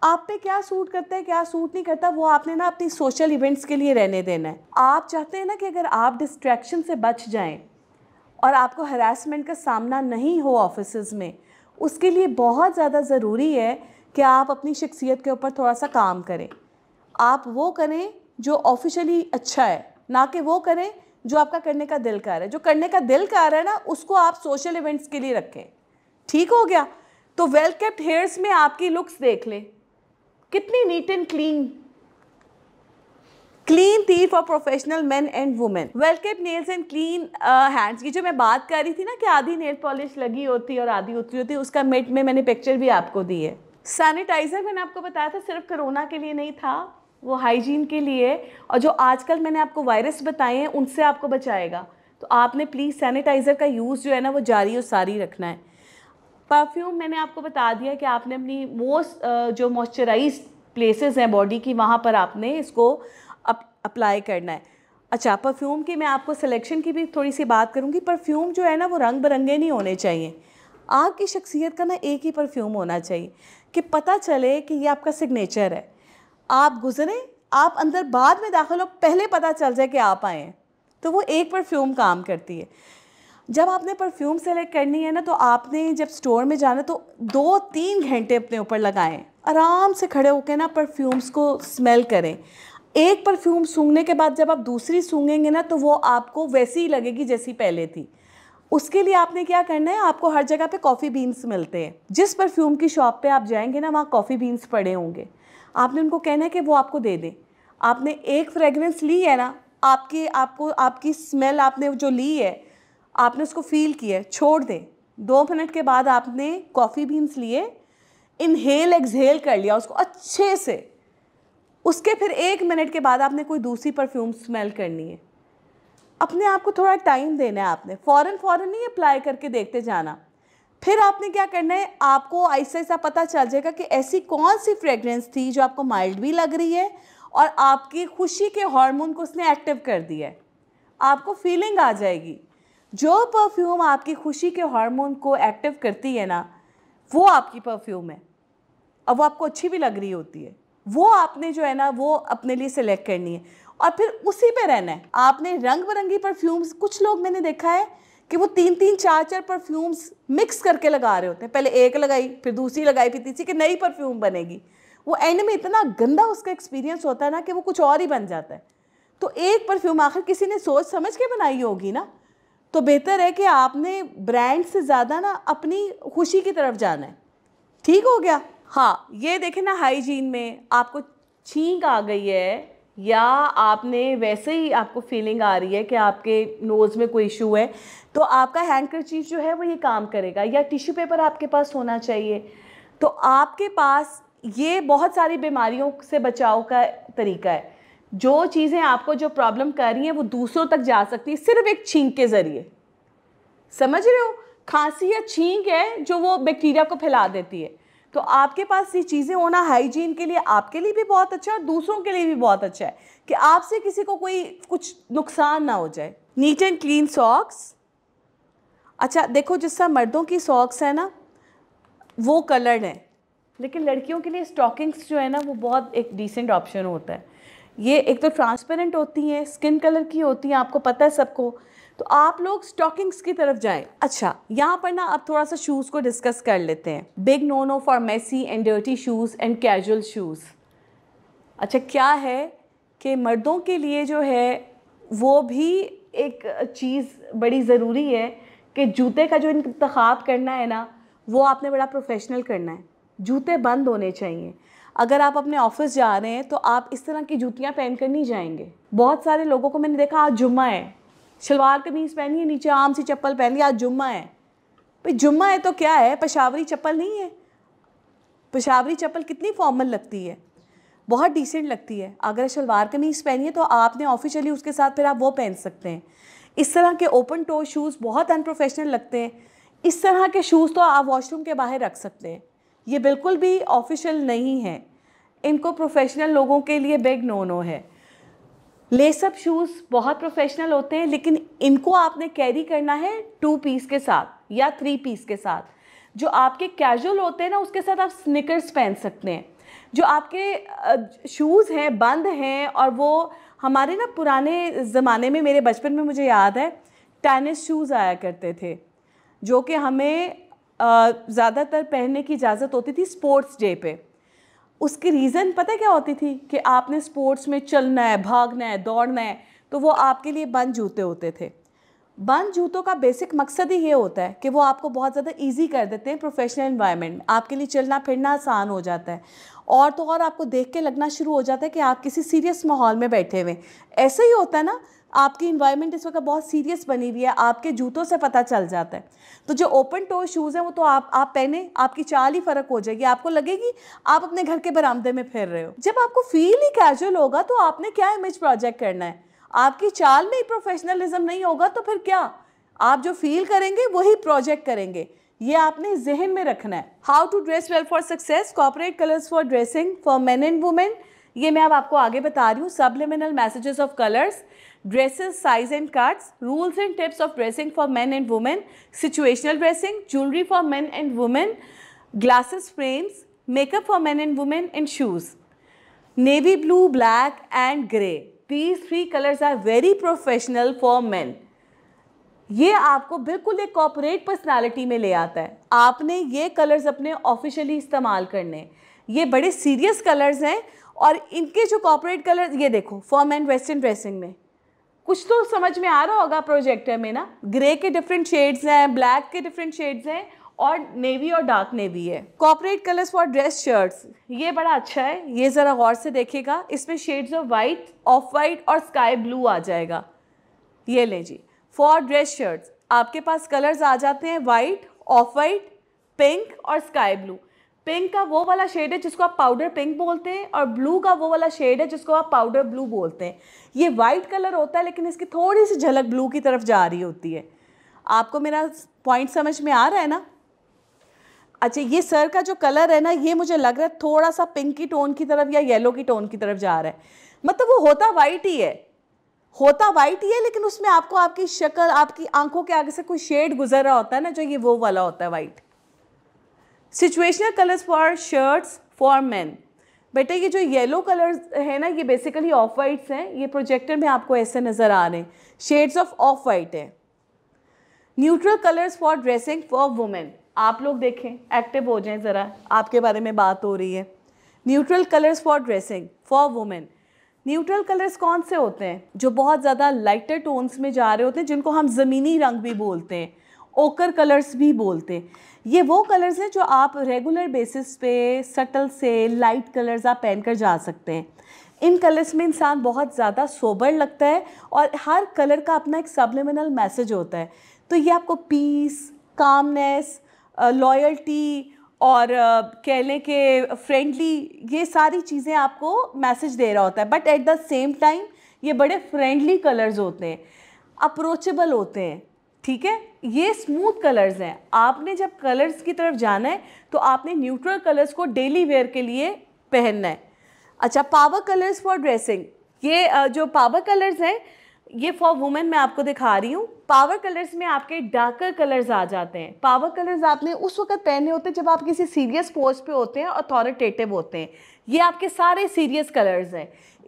आप पे क्या सूट करता है क्या सूट नहीं करता वो आपने ना अपनी सोशल इवेंट्स के लिए रहने देना है आप चाहते हैं ना कि अगर आप डिस्ट्रैक्शन से बच जाएं और आपको हरासमेंट का सामना नहीं हो ऑफिस में उसके लिए बहुत ज़्यादा ज़रूरी है कि आप अपनी शख्सियत के ऊपर थोड़ा सा काम करें आप वो करें जो ऑफिशली अच्छा है ना कि वो करें जो आपका करने का दिल कर रहा है जो करने का दिल कर रहा है ना उसको आप सोशल इवेंट्स के लिए रखें ठीक हो गया तो वेल केप्ट हेयर्स में आपकी लुक्स देख लें कितनी नीट एंड क्लीन क्लीन थी for professional man and women well kept nails and clean hands की जो मैं बात कर रही थी ना कि आधी नेल पॉलिश लगी होती और आधी उतरी होती उसका मेट में मैंने पिक्चर भी आपको दी है सैनिटाइजर मैंने आपको बताया था सिर्फ कोरोना के लिए नहीं था वो हाइजीन के लिए और जो आजकल मैंने आपको वायरस बताए हैं उनसे आपको बचाएगा तो आपने प्लीज़ सैनिटाइज़र का यूज़ जो है ना वो जारी और सारी रखना है परफ्यूम मैंने आपको बता दिया कि आपने अपनी मोस्ट जो मॉइस्चराइज प्लेसेस हैं बॉडी की वहाँ पर आपने इसको अप, अप्लाई करना है अच्छा परफ्यूम की मैं आपको सिलेक्शन की भी थोड़ी सी बात करूँगी परफ्यूम जो है ना वो रंग बिरंगे नहीं होने चाहिए आपकी शख्सियत का ना एक ही परफ्यूम होना चाहिए कि पता चले कि ये आपका सिग्नेचर है आप गुजरें आप अंदर बाद में दाखिल हो पहले पता चल जाए कि आप आएँ तो वो एक परफ्यूम काम करती है जब आपने परफ्यूम सेलेक्ट करनी है ना तो आपने जब स्टोर में जाना तो दो तीन घंटे अपने ऊपर लगाएं आराम से खड़े होकर ना परफ्यूम्स को स्मेल करें एक परफ्यूम सूंघने के बाद जब आप दूसरी सूंघेंगे ना तो वो आपको वैसी ही लगेगी जैसी पहले थी उसके लिए आपने क्या करना है आपको हर जगह पे कॉफ़ी बीन्स मिलते हैं जिस परफ्यूम की शॉप पे आप जाएंगे ना वहाँ कॉफ़ी बीन्स पड़े होंगे आपने उनको कहना है कि वो आपको दे दें आपने एक फ्रेगरेंस ली है ना आपकी आपको आपकी स्मेल आपने जो ली है आपने उसको फील किया है छोड़ दें दो मिनट के बाद आपने कॉफ़ी बीन्स लिए इनहेल एक्सहेल कर लिया उसको अच्छे से उसके फिर एक मिनट के बाद आपने कोई दूसरी परफ्यूम स्मेल करनी है अपने आप को थोड़ा टाइम देना है आपने फ़ौरन फ़ौरन नहीं अप्लाई करके देखते जाना फिर आपने क्या करना है आपको ऐसा ऐसा पता चल जाएगा कि ऐसी कौन सी फ्रेगरेंस थी जो आपको माइल्ड भी लग रही है और आपकी खुशी के हार्मोन को उसने एक्टिव कर दिया है आपको फीलिंग आ जाएगी जो परफ्यूम आपकी खुशी के हार्मोन को एक्टिव करती है ना वो आपकी परफ्यूम है और वो आपको अच्छी भी लग रही होती है वो आपने जो है ना वो अपने लिए सिलेक्ट करनी है और फिर उसी पे रहना है आपने रंग बिरंगी परफ्यूम्स कुछ लोग मैंने देखा है कि वो तीन तीन चार चार परफ्यूम्स मिक्स करके लगा रहे होते हैं पहले एक लगाई फिर दूसरी लगाई फिर तीसरी कि नई परफ्यूम बनेगी वो एंड में इतना गंदा उसका एक्सपीरियंस होता है ना कि वो कुछ और ही बन जाता है तो एक परफ्यूम आखिर किसी ने सोच समझ के बनाई होगी ना तो बेहतर है कि आपने ब्रांड से ज़्यादा ना अपनी खुशी की तरफ जाना है ठीक हो गया हाँ ये देखें ना हाइजीन में आपको छींक आ गई है या आपने वैसे ही आपको फीलिंग आ रही है कि आपके नोज़ में कोई इशू है तो आपका हैंडकरचीफ जो है वो ये काम करेगा या टिश्यू पेपर आपके पास होना चाहिए तो आपके पास ये बहुत सारी बीमारियों से बचाव का तरीका है जो चीज़ें आपको जो प्रॉब्लम कर रही हैं वो दूसरों तक जा सकती है सिर्फ एक छींक के ज़रिए समझ रहे हो खांसी या छींक है जो वो बैक्टीरिया को फैला देती है तो आपके पास ये चीज़ें होना हाइजीन के लिए आपके लिए भी बहुत अच्छा है और दूसरों के लिए भी बहुत अच्छा है कि आपसे किसी को कोई कुछ नुकसान ना हो जाए नीट एंड क्लीन सॉक्स अच्छा देखो जिस तरह मर्दों की सॉक्स है ना वो कलर्ड है लेकिन लड़कियों के लिए स्टॉकिंग्स जो है ना वो बहुत एक डिसेंट ऑप्शन होता है ये एक तो ट्रांसपेरेंट होती हैं स्किन कलर की होती हैं आपको पता है सबको तो आप लोग स्टॉकिंग्स की तरफ जाएं अच्छा यहाँ पर ना आप थोड़ा सा शूज़ को डिस्कस कर लेते हैं big no no for messy and dirty shoes and casual shoes अच्छा क्या है कि मर्दों के लिए जो है वो भी एक चीज़ बड़ी ज़रूरी है कि जूते का जो इंतखब करना है ना वो आपने बड़ा प्रोफेशनल करना है जूते बंद होने चाहिए अगर आप अपने ऑफिस जा रहे हैं तो आप इस तरह की जूतियाँ पहन कर नहीं जाएंगे बहुत सारे लोगों को मैंने देखा आज जुम्मा है शलवार कमीज पहनी है नीचे आम सी चप्पल पहन लिया आज जुम्मा है भाई जुम्मा है तो क्या है पेशावरी चप्पल नहीं है पेशावरी चप्पल कितनी फॉर्मल लगती है बहुत डिसेंट लगती है अगर शलवार कमीज पहनी है तो आपने ऑफिशियली उसके साथ फिर आप वो पहन सकते हैं इस तरह के ओपन टो शूज़ बहुत अनप्रोफेशनल लगते हैं इस तरह के शूज़ तो आप वॉशरूम के बाहर रख सकते हैं ये बिल्कुल भी ऑफिशियल नहीं है इनको प्रोफेशनल लोगों के लिए बिग नो नो है लेसअप शूज़ बहुत प्रोफेशनल होते हैं लेकिन इनको आपने कैरी करना है टू पीस के साथ या थ्री पीस के साथ जो आपके कैजुअल होते हैं ना उसके साथ आप स्निकर्स पहन सकते हैं जो आपके शूज़ हैं बंद हैं और वो हमारे ना पुराने ज़माने में मेरे बचपन में मुझे याद है टेनिस शूज़ आया करते थे जो कि हमें ज़्यादातर पहनने की इजाज़त होती थी स्पोर्ट्स डे पे उसकी रीज़न पता क्या होती थी कि आपने स्पोर्ट्स में चलना है भागना है दौड़ना है तो वो आपके लिए बंद जूते होते थे बंद जूतों का बेसिक मकसद ही ये होता है कि वो आपको बहुत ज़्यादा इजी कर देते हैं प्रोफेशनल इन्वायरमेंट में आपके लिए चलना फिरना आसान हो जाता है और तो और आपको देख के लगना शुरू हो जाता है कि आप किसी सीरियस माहौल में बैठे हुए ऐसा ही होता है ना आपकी इन्वायरमेंट इस वक्त बहुत सीरियस बनी हुई है आपके जूतों से पता चल जाता है तो जो ओपन टो शूज़ हैं वो तो आप आप पहने आपकी चाल ही फ़र्क हो जाएगी आपको लगेगी आप अपने घर के बरामदे में फिर रहे हो जब आपको फील ही कैजुअल होगा तो आपने क्या इमेज प्रोजेक्ट करना है आपकी चाल में प्रोफेशनलिज्म नहीं होगा तो फिर क्या आप जो फील करेंगे वही प्रोजेक्ट करेंगे ये आपने जहन में रखना है how to dress well for success corporate colours for dressing for men and women ये मैं अब आपको आगे बता रही हूँ subliminal messages of colours dresses size and cards rules and tips of dressing for man and women situational dressing jewellery for man and women glasses frames makeup for man and women and shoes navy blue black and grey these three colours are very professional for man ये आपको बिल्कुल एक cooperate personality में ले आता है आपने ये कलर्स अपने ऑफिशियली इस्तेमाल करने ये बड़े सीरियस कलर्स हैं और इनके जो कॉपरेट कलर्स ये देखो फॉर मैन वेस्टर्न ड्रेसिंग में कुछ तो समझ में आ रहा होगा प्रोजेक्टर में ना ग्रे के डिफरेंट शेड्स हैं ब्लैक के डिफरेंट शेड्स हैं और नेवी और डार्क नेवी है corporate colours for dress shirts ये बड़ा अच्छा है ये ज़रा गौर से देखेगा इसमें shades of white off white और स्काई ब्लू आ जाएगा ये लें जी फॉर ड्रेस शर्ट्स आपके पास कलर्स आ जाते हैं वाइट ऑफ वाइट पिंक और स्काई ब्लू पिंक का वो वाला शेड है जिसको आप पाउडर पिंक बोलते हैं और ब्लू का वो वाला शेड है जिसको आप पाउडर ब्लू बोलते हैं ये वाइट कलर होता है लेकिन इसकी थोड़ी सी झलक ब्लू की तरफ जा रही होती है आपको मेरा पॉइंट समझ में आ रहा है ना अच्छा ये सर का जो कलर है ना ये मुझे लग रहा है थोड़ा सा पिंक की टोन की तरफ या येलो की टोन की तरफ जा रहा है मतलब वो होता वाइट ही है होता वाइट ही है लेकिन उसमें आपको आपकी शक्ल आपकी आंखों के आगे से कोई शेड गुजर रहा होता है ना जो ये वो वाला होता है white situational colours for shirts for man बेटा ये जो येलो कलर्स है ना ये बेसिकली ऑफ वाइट्स हैं ये प्रोजेक्टर में आपको ऐसे नज़र आ रहे हैं शेड्स ऑफ ऑफ वाइट है neutral colours for dressing for women आप लोग देखें एक्टिव हो जाएं ज़रा आपके बारे में बात हो रही है neutral colours for dressing for women neutral colours कौन से होते हैं जो बहुत ज़्यादा लाइटर टोन्स में जा रहे होते हैं जिनको हम ज़मीनी रंग भी बोलते हैं ओकर कलर्स भी बोलते हैं ये वो कलर्स हैं जो आप रेगुलर बेसिस पे सटल से लाइट कलर्स आप पहन कर जा सकते हैं इन कलर्स में इंसान बहुत ज़्यादा सोबर लगता है और हर कलर का अपना एक सब्लिमिनल मैसेज होता है तो ये आपको पीस कामनेस लॉयल्टी और कह लें कि फ्रेंडली ये सारी चीज़ें आपको मैसेज दे रहा होता है but at the same time ये बड़े फ्रेंडली कलर्स होते हैं अप्रोचेबल होते हैं ठीक है ये स्मूथ कलर्स हैं आपने जब कलर्स की तरफ जाना है तो आपने न्यूट्रल कलर्स को डेली वेयर के लिए पहनना है अच्छा पावर कलर्स फॉर ड्रेसिंग ये जो पावर कलर्स हैं ये फॉर वुमेन मैं आपको दिखा रही हूँ पावर कलर्स में आपके डार्कर कलर्स आ जाते हैं पावर कलर्स आपने उस वक्त पहने होते हैं जब आप किसी सीरियस पोस्ट पे होते हैं अथॉरिटेटिव होते हैं ये आपके सारे सीरियस कलर्स हैं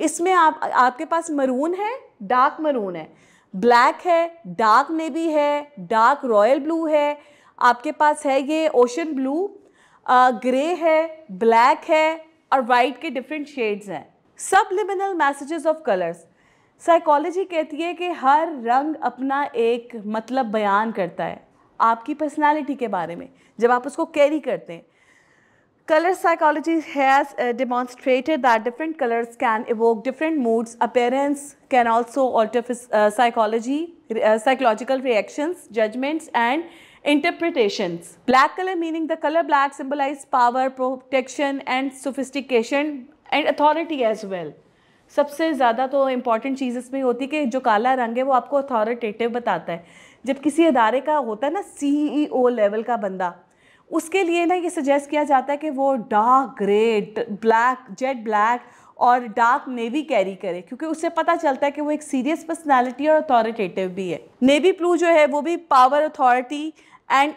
इसमें आप आपके पास मरून है डार्क मरून है ब्लैक है डार्क नेवी है डार्क रॉयल ब्लू है आपके पास है ये ओशन ब्लू ग्रे है ब्लैक है और वाइट के डिफरेंट शेड्स हैं subliminal messages of colours psychology कहती है कि हर रंग अपना एक मतलब बयान करता है आपकी पर्सनालिटी के बारे में जब आप उसको कैरी करते हैं Color psychology has uh, demonstrated that different colors can evoke different moods. Appearance can also alter uh, psychology, uh, psychological reactions, judgments and interpretations. Black color meaning the color black symbolizes power, protection and sophistication and authority as well. सबसे ज़्यादा तो important चीज़ इसमें होती है कि जो काला रंग है वो आपको अथॉरिटेटिव बताता है जब किसी अदारे का होता है ना सीईओ लेवल का बंदा उसके लिए ना ये सजेस्ट किया जाता है कि वो dark great black jet black और डार्क नेवी कैरी करे क्योंकि उससे पता चलता है कि वो एक सीरियस पर्सनालिटी और अथॉरिटेटिव भी है नेवी ब्लू जो है वो भी पावर अथॉरिटी एंड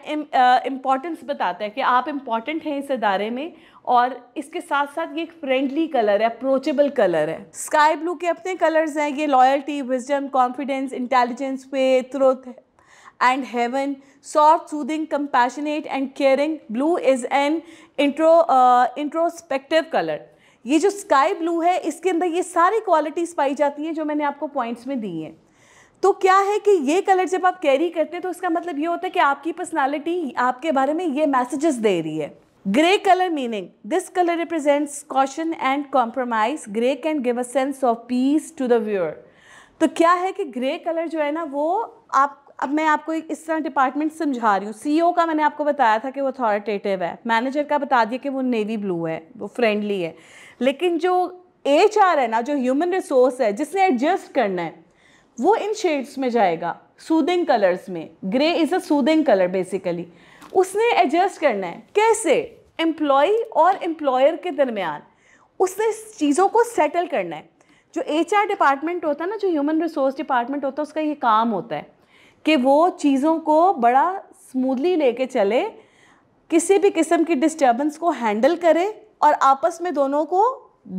इम्पॉर्टेंस बताता है कि आप इम्पॉर्टेंट हैं इस अदारे में और इसके साथ साथ ये एक फ्रेंडली कलर है अप्रोचेबल कलर है स्काई ब्लू के अपने कलर्स हैं ये loyalty wisdom confidence intelligence truth and heaven. Soft, soothing, compassionate and caring. Blue is an intro uh, introspective color. ये जो स्काई ब्लू है इसके अंदर ये सारी क्वालिटीज़ पाई जाती हैं जो मैंने आपको पॉइंट्स में दी हैं तो क्या है कि ये कलर जब आप कैरी करते हैं तो इसका मतलब ये होता है कि आपकी पर्सनालिटी आपके बारे में ये मैसेजेस दे रही है Grey color meaning. This color represents caution and compromise. Grey can give a sense of peace to the viewer. तो क्या है कि ग्रे कलर जो है ना वो आप अब मैं आपको एक इस तरह डिपार्टमेंट समझा रही हूँ सी e का मैंने आपको बताया था कि वो अथॉरिटेटिव है मैनेजर का बता दिया कि वो नेवी ब्लू है वो फ्रेंडली है लेकिन जो एच है ना जो ह्यूमन रिसोर्स है जिसने एडजस्ट करना है वो इन शेड्स में जाएगा सूदिंग कलर्स में grey is a soothing colour basically उसने एडजस्ट करना है कैसे एम्प्लॉय और एम्प्लॉयर के दरमियान उसने चीज़ों को सेटल करना है जो एच डिपार्टमेंट होता है ना जो ह्यूमन रिसोर्स डिपार्टमेंट होता है उसका ये काम होता है कि वो चीज़ों को बड़ा स्मूथली लेके चले किसी भी किस्म की डिस्टर्बेंस को हैंडल करे और आपस में दोनों को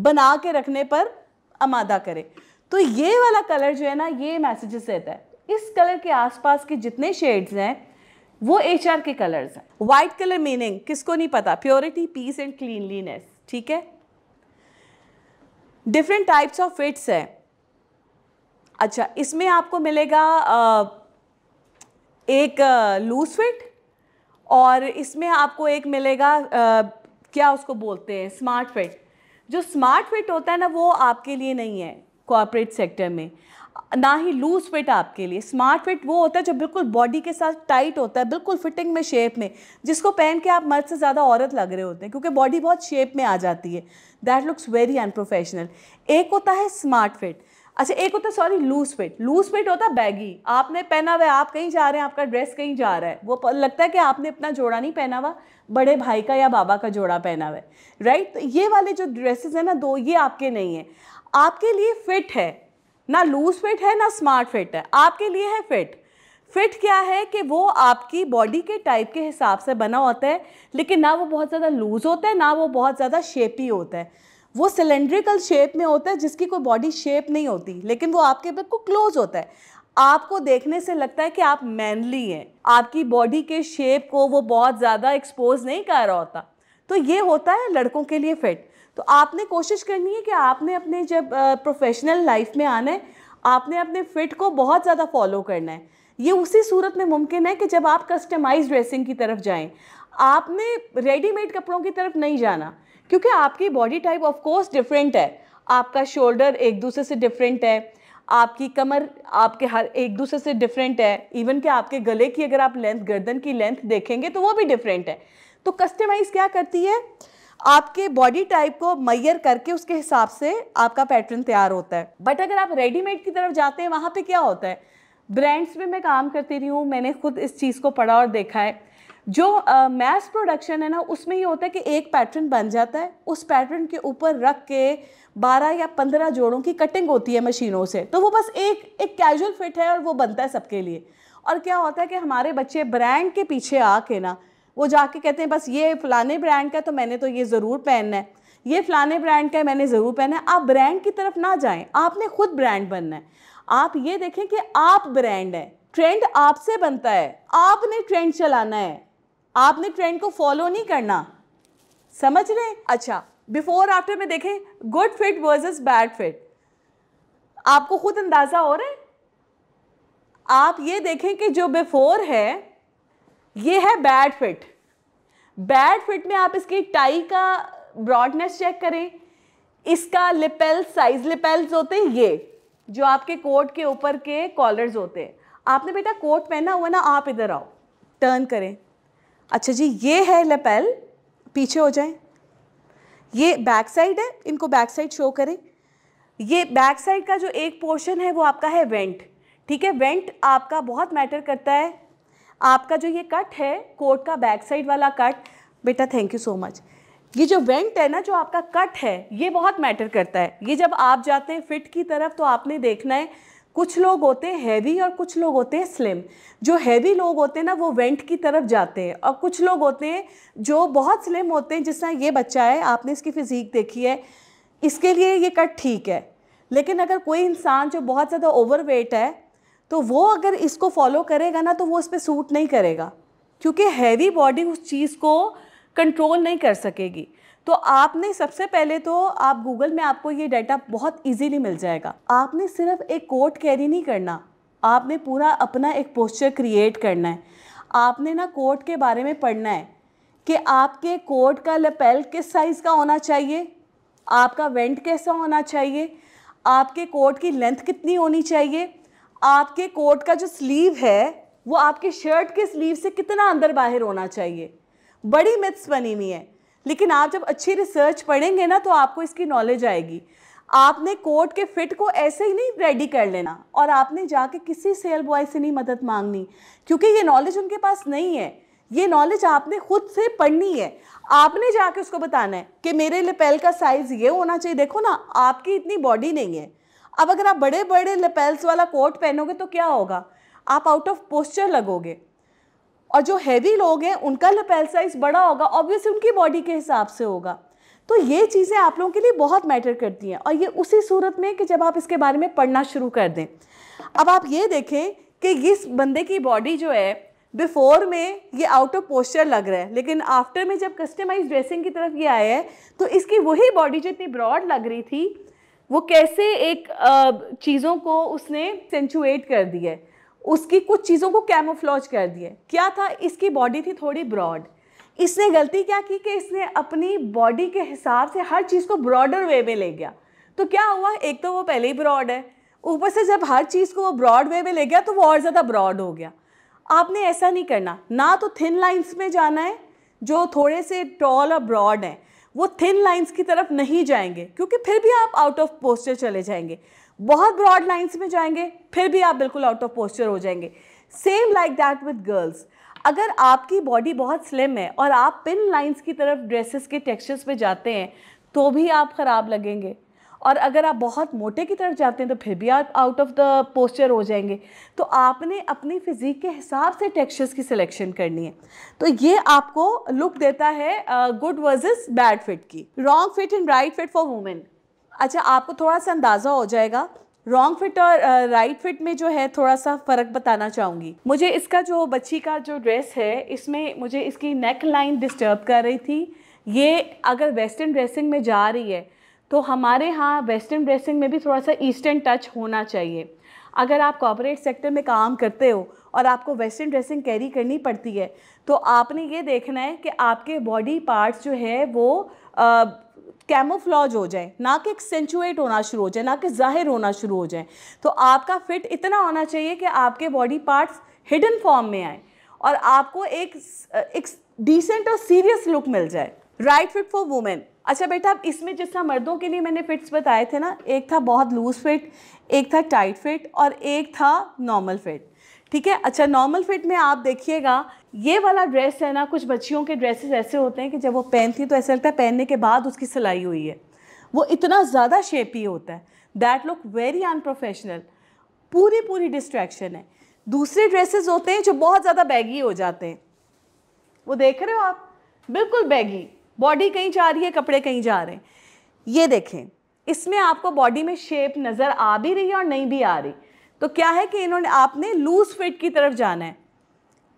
बना के रखने पर आमादा करे तो ये वाला कलर जो है ना ये मैसेजेस देता है इस कलर के आसपास के जितने शेड्स हैं वो एच के कलर्स हैं वाइट कलर मीनिंग किसको नहीं पता प्योरिटी पीस एंड क्लीनलीनेस ठीक है डिफरेंट टाइप्स ऑफ फिट्स हैं अच्छा इसमें आपको मिलेगा आ, एक लूज फिट और इसमें आपको एक मिलेगा आ, क्या उसको बोलते हैं स्मार्ट फिट जो स्मार्ट फिट होता है ना वो आपके लिए नहीं है कॉरपोरेट सेक्टर में ना ही लूज फिट आपके लिए स्मार्ट फिट वो होता है जो बिल्कुल बॉडी के साथ टाइट होता है बिल्कुल फिटिंग में शेप में जिसको पहन के आप मर्द से ज़्यादा औरत लग रहे होते हैं क्योंकि बॉडी बहुत शेप में आ जाती है दैट लुक्स वेरी अनप्रोफेशनल एक होता है स्मार्ट फिट अच्छा एक होता है sorry loose fit loose fit होता है बैगी आपने पहना हुआ आप कहीं जा रहे हैं आपका ड्रेस कहीं जा रहा है वो लगता है कि आपने अपना जोड़ा नहीं पहना हुआ बड़े भाई का या बाबा का जोड़ा पहना हुआ है राइट तो ये वाले जो ड्रेसेस हैं ना दो ये आपके नहीं है आपके लिए फिट है ना लूज फिट है ना स्मार्ट फिट है आपके लिए है फिट फिट क्या है कि वो आपकी बॉडी के टाइप के हिसाब से बना होता है लेकिन ना वो बहुत ज़्यादा लूज़ होता है ना वो बहुत ज़्यादा शेपी होता है वो सिलेंड्रिकल शेप में होता है जिसकी कोई बॉडी शेप नहीं होती लेकिन वो आपके बिल्कुल क्लोज होता है आपको देखने से लगता है कि आप मैनली हैं आपकी बॉडी के शेप को वो बहुत ज़्यादा एक्सपोज नहीं कर रहा होता तो ये होता है लड़कों के लिए फिट तो आपने कोशिश करनी है कि आपने अपने जब प्रोफेशनल लाइफ में आना है आपने अपने फिट को बहुत ज़्यादा फॉलो करना है ये उसी सूरत में मुमकिन है कि जब आप कस्टमाइज ड्रेसिंग की तरफ जाएं आपने रेडीमेड कपड़ों की तरफ नहीं जाना क्योंकि आपकी body type of course different है आपका शोल्डर एक दूसरे से डिफरेंट है आपकी कमर आपके हर एक दूसरे से डिफरेंट है इवन कि आपके गले की अगर आप लेंथ गर्दन की लेंथ देखेंगे तो वो भी डिफरेंट है तो कस्टमाइज़ क्या करती है आपके बॉडी टाइप को मैयर करके उसके हिसाब से आपका पैटर्न तैयार होता है बट अगर आप रेडीमेड की तरफ जाते हैं वहाँ पे क्या होता है ब्रांड्स में मैं काम करती रही हूँ मैंने खुद इस चीज़ को पढ़ा और देखा है जो मैस uh, प्रोडक्शन है ना उसमें ये होता है कि एक पैटर्न बन जाता है उस पैटर्न के ऊपर रख के 12 या 15 जोड़ों की कटिंग होती है मशीनों से तो वो बस एक एक कैजुअल फिट है और वो बनता है सबके लिए और क्या होता है कि हमारे बच्चे ब्रांड के पीछे आके ना वो जाके कहते हैं बस ये फलाने ब्रांड का तो मैंने तो ये ज़रूर पहनना है ये फलाने ब्रांड का है मैंने ज़रूर पहना है आप ब्रांड की तरफ ना जाएं आपने खुद ब्रांड बनना है आप ये देखें कि आप ब्रांड है ट्रेंड आपसे बनता है आपने ट्रेंड चलाना है आपने ट्रेंड को फॉलो नहीं करना समझ रहे अच्छा बिफोर आफ्टर में देखें good fit versus bad fit आपको खुद अंदाज़ा हो रहा है आप ये देखें कि जो बिफोर है ये है बैड फिट बैड फिट में आप इसकी टाई का ब्रॉडनेस चेक करें इसका लिपेल साइज लिपेल्स होते हैं ये जो आपके कोट के ऊपर के कॉलर्स होते हैं आपने बेटा कोट पहना हुआ ना आप इधर आओ टर्न करें अच्छा जी ये है लेपेल पीछे हो जाएं ये बैक साइड है इनको बैक साइड शो करें ये बैक साइड का जो एक पोर्शन है वो आपका है वेंट ठीक है वेंट आपका बहुत मैटर करता है आपका जो ये कट है कोट का बैक साइड वाला कट बेटा थैंक यू सो मच ये जो वेंट है ना जो आपका कट है ये बहुत मैटर करता है ये जब आप जाते हैं फिट की तरफ तो आपने देखना है कुछ लोग होते हैं हैवी और कुछ लोग होते हैं स्लिम जो हैवी लोग होते हैं ना वो वेंट की तरफ जाते हैं और कुछ लोग होते हैं जो बहुत स्लिम होते हैं जिस तरह ये बच्चा है आपने इसकी फ़िज़ीक देखी है इसके लिए ये कट ठीक है लेकिन अगर कोई इंसान जो बहुत ज़्यादा ओवरवेट है तो वो अगर इसको फॉलो करेगा ना तो वो इस पर सूट नहीं करेगा क्योंकि हैवी बॉडी उस चीज़ को कंट्रोल नहीं कर सकेगी तो आपने सबसे पहले तो आप गूगल में आपको ये डाटा बहुत इजीली मिल जाएगा आपने सिर्फ एक कोट कैरी नहीं करना आपने पूरा अपना एक पोस्चर क्रिएट करना है आपने ना कोट के बारे में पढ़ना है कि आपके कोट का लपेल किस साइज़ का होना चाहिए आपका वेंट कैसा होना चाहिए आपके कोट की लेंथ कितनी होनी चाहिए आपके कोट का जो स्लीव है वो आपके शर्ट के स्लीव से कितना अंदर बाहर होना चाहिए बड़ी मिथ्स बनी हुई है लेकिन आप जब अच्छी रिसर्च पढ़ेंगे ना तो आपको इसकी नॉलेज आएगी आपने कोट के फिट को ऐसे ही नहीं रेडी कर लेना और आपने जाके किसी सेल बॉय से नहीं मदद मांगनी क्योंकि ये नॉलेज उनके पास नहीं है ये नॉलेज आपने खुद से पढ़नी है आपने जाके उसको बताना है कि मेरे लेपेल का साइज़ ये होना चाहिए देखो ना आपकी इतनी बॉडी नहीं है अब अगर आप बड़े बड़े लेपेल्स वाला कोट पहनोगे तो क्या होगा आप आउट ऑफ पोस्चर लगोगे और जो हैवी लोग हैं उनका लपेल साइज बड़ा होगा ऑब्वियसली उनकी बॉडी के हिसाब से होगा तो ये चीज़ें आप लोगों के लिए बहुत मैटर करती हैं और ये उसी सूरत में कि जब आप इसके बारे में पढ़ना शुरू कर दें अब आप ये देखें कि इस बंदे की बॉडी जो है बिफोर में ये आउट ऑफ पोस्चर लग रहा है लेकिन आफ्टर में जब कस्टमाइज ड्रेसिंग की तरफ ये आया है तो इसकी वही बॉडी जो इतनी ब्रॉड लग रही थी वो कैसे एक चीज़ों को उसने सेंचुएट कर दिया है उसकी कुछ चीज़ों को कैमोफ्लॉज कर दिया क्या था इसकी बॉडी थी थोड़ी ब्रॉड इसने गलती क्या की कि इसने अपनी बॉडी के हिसाब से हर चीज़ को ब्रॉडर वे में ले गया तो क्या हुआ एक तो वो पहले ही ब्रॉड है ऊपर से जब हर चीज़ को वो ब्रॉड वे में ले गया तो वो और ज़्यादा ब्रॉड हो गया आपने ऐसा नहीं करना ना तो थिन लाइंस में जाना है जो थोड़े से टॉल और ब्रॉड हैं वो थिन लाइंस की तरफ नहीं जाएंगे क्योंकि फिर भी आप आउट ऑफ पोस्टर चले जाएंगे बहुत ब्रॉड लाइंस में जाएंगे फिर भी आप बिल्कुल आउट ऑफ पोस्चर हो जाएंगे same like that with girls अगर आपकी बॉडी बहुत स्लिम है और आप पिन लाइंस की तरफ ड्रेसेस के टेक्सचर्स पे जाते हैं तो भी आप ख़राब लगेंगे और अगर आप बहुत मोटे की तरफ जाते हैं तो फिर भी आप आउट ऑफ द पोस्चर हो जाएंगे तो आपने अपनी फिज़ीक के हिसाब से टेक्सचर्स की सिलेक्शन करनी है तो ये आपको लुक देता है गुड वर्सेस बैड फिट की wrong fit and right fit for women अच्छा आपको थोड़ा सा अंदाज़ा हो जाएगा रॉन्ग फिट और राइट फिट में जो है थोड़ा सा फ़र्क बताना चाहूँगी मुझे इसका जो बच्ची का जो ड्रेस है इसमें मुझे इसकी नेक लाइन डिस्टर्ब कर रही थी ये अगर वेस्टर्न ड्रेसिंग में जा रही है तो हमारे यहाँ वेस्टर्न ड्रेसिंग में भी थोड़ा सा ईस्टर्न टच होना चाहिए अगर आप कॉपोरेट सेक्टर में काम करते हो और आपको वेस्टर्न ड्रेसिंग कैरी करनी पड़ती है तो आपने ये देखना है कि आपके बॉडी पार्ट्स जो है वो आ, कैमोफ्लॉज हो जाए ना कि एक्सेंचुएट होना शुरू हो जाए ना कि ज़ाहिर होना शुरू हो जाए तो आपका फिट इतना होना चाहिए कि आपके बॉडी पार्ट्स हिडन फॉर्म में आए और आपको एक एक डिसेंट और सीरियस लुक मिल जाए राइट फिट फॉर वुमेन अच्छा बेटा अब इसमें जिस तरह मर्दों के लिए मैंने फिट्स बताए थे ना एक था बहुत लूज फिट एक था टाइट फिट और एक था नॉर्मल फिट ठीक है अच्छा नॉर्मल फिट में आप देखिएगा ये वाला ड्रेस है ना कुछ बच्चियों के ड्रेसेस ऐसे होते हैं कि जब वो पहनती है तो ऐसा लगता है पहनने के बाद उसकी सिलाई हुई है वो इतना ज़्यादा शेपी होता है दैट लुक वेरी अनप्रोफेशनल पूरी पूरी डिस्ट्रैक्शन है दूसरे ड्रेसेस होते हैं जो बहुत ज़्यादा बैगी हो जाते हैं वो देख रहे हो आप बिल्कुल बैगी बॉडी कहीं जा रही है कपड़े कहीं जा रहे हैं ये देखें इसमें आपको बॉडी में शेप नज़र आ भी रही है और नहीं भी आ रही तो क्या है कि इन्होंने आपने लूज फिट की तरफ जाना है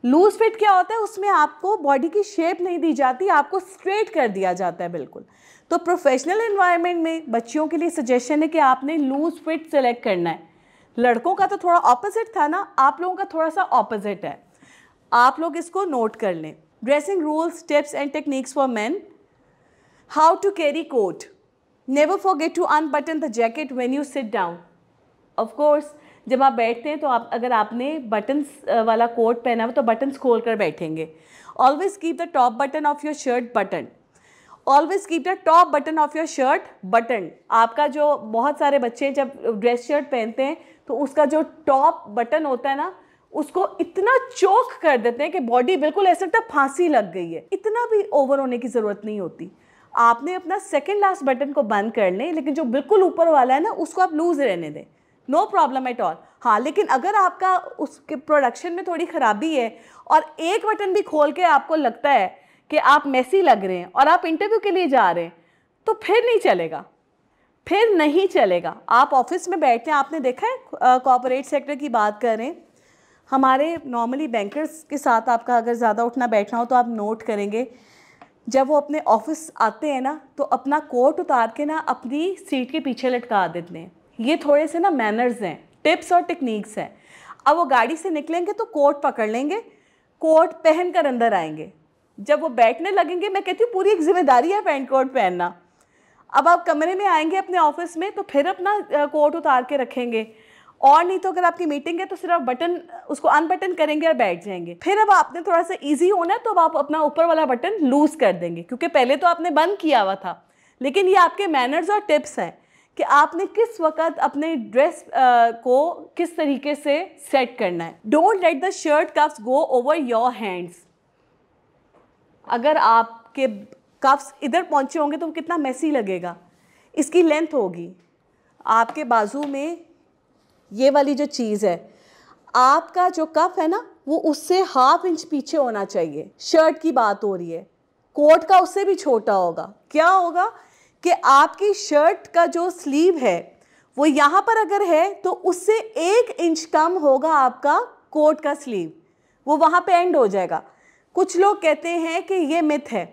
लूज फिट क्या होता है उसमें आपको बॉडी की शेप नहीं दी जाती आपको स्ट्रेट कर दिया जाता है बिल्कुल तो प्रोफेशनल इन्वायरमेंट में बच्चियों के लिए सजेशन है कि आपने लूज फिट सेलेक्ट करना है लड़कों का तो थोड़ा ऑपोजिट था ना आप लोगों का थोड़ा सा ऑपोजिट है आप लोग इसको नोट कर लें dressing rules tips and techniques for man how to carry coat never get to unbutton the jacket when you sit down of course जब आप बैठते हैं तो आप अगर आपने बटन्स वाला कोट पहना हो तो बटन्स खोल कर बैठेंगे always keep the top button of your shirt button always keep the top button of your shirt button आपका जो बहुत सारे बच्चे जब ड्रेस शर्ट पहनते हैं तो उसका जो टॉप बटन होता है ना उसको इतना चोक कर देते हैं कि बॉडी बिल्कुल ऐसे लगता है फांसी लग गई है इतना भी ओवर होने की ज़रूरत नहीं होती आपने अपना सेकेंड लास्ट बटन को बंद कर लें लेकिन जो बिल्कुल ऊपर वाला है ना उसको आप लूज़ रहने दें नो प्रॉब्लम एट ऑल हाँ लेकिन अगर आपका उसके प्रोडक्शन में थोड़ी ख़राबी है और एक बटन भी खोल के आपको लगता है कि आप मैसी लग रहे हैं और आप इंटरव्यू के लिए जा रहे हैं तो फिर नहीं चलेगा फिर नहीं चलेगा आप ऑफिस में बैठते हैं आपने देखा है कॉपोरेट सेक्टर की बात करें हमारे नॉर्मली बैंकर्स के साथ आपका अगर ज़्यादा उठना बैठना हो तो आप नोट करेंगे जब वो अपने ऑफिस आते हैं ना तो अपना कोट उतार के ना अपनी सीट के पीछे लटका देते हैं ये थोड़े से ना मैनर्स हैं टिप्स और टेक्निक्स हैं अब वो गाड़ी से निकलेंगे तो कोट पकड़ लेंगे कोट पहन कर अंदर आएंगे जब वो बैठने लगेंगे मैं कहती हूँ पूरी एक जिम्मेदारी है पैंट कोट पहनना अब आप कमरे में आएंगे अपने ऑफिस में तो फिर अपना कोट उतार के रखेंगे और नहीं तो अगर आपकी मीटिंग है तो सिर्फ बटन उसको अनबटन करेंगे और बैठ जाएंगे फिर अब आपने थोड़ा सा इजी होना है तो अब आप अपना ऊपर वाला बटन लूज़ कर देंगे क्योंकि पहले तो आपने बंद किया हुआ था लेकिन ये आपके मैनर्स और टिप्स हैं कि आपने किस वक्त अपने ड्रेस को किस तरीके से सेट करना है don't let the shirt cuffs go over your hands अगर आपके कफ्स इधर पहुंचे होंगे तो कितना मैसी लगेगा इसकी लेंथ होगी आपके बाजू में ये वाली जो चीज़ है आपका जो कफ है ना वो उससे हाफ इंच पीछे होना चाहिए शर्ट की बात हो रही है कोट का उससे भी छोटा होगा क्या होगा कि आपकी शर्ट का जो स्लीव है वो यहाँ पर अगर है तो उससे एक इंच कम होगा आपका कोट का स्लीव वो वहाँ पे एंड हो जाएगा कुछ लोग कहते हैं कि ये मिथ है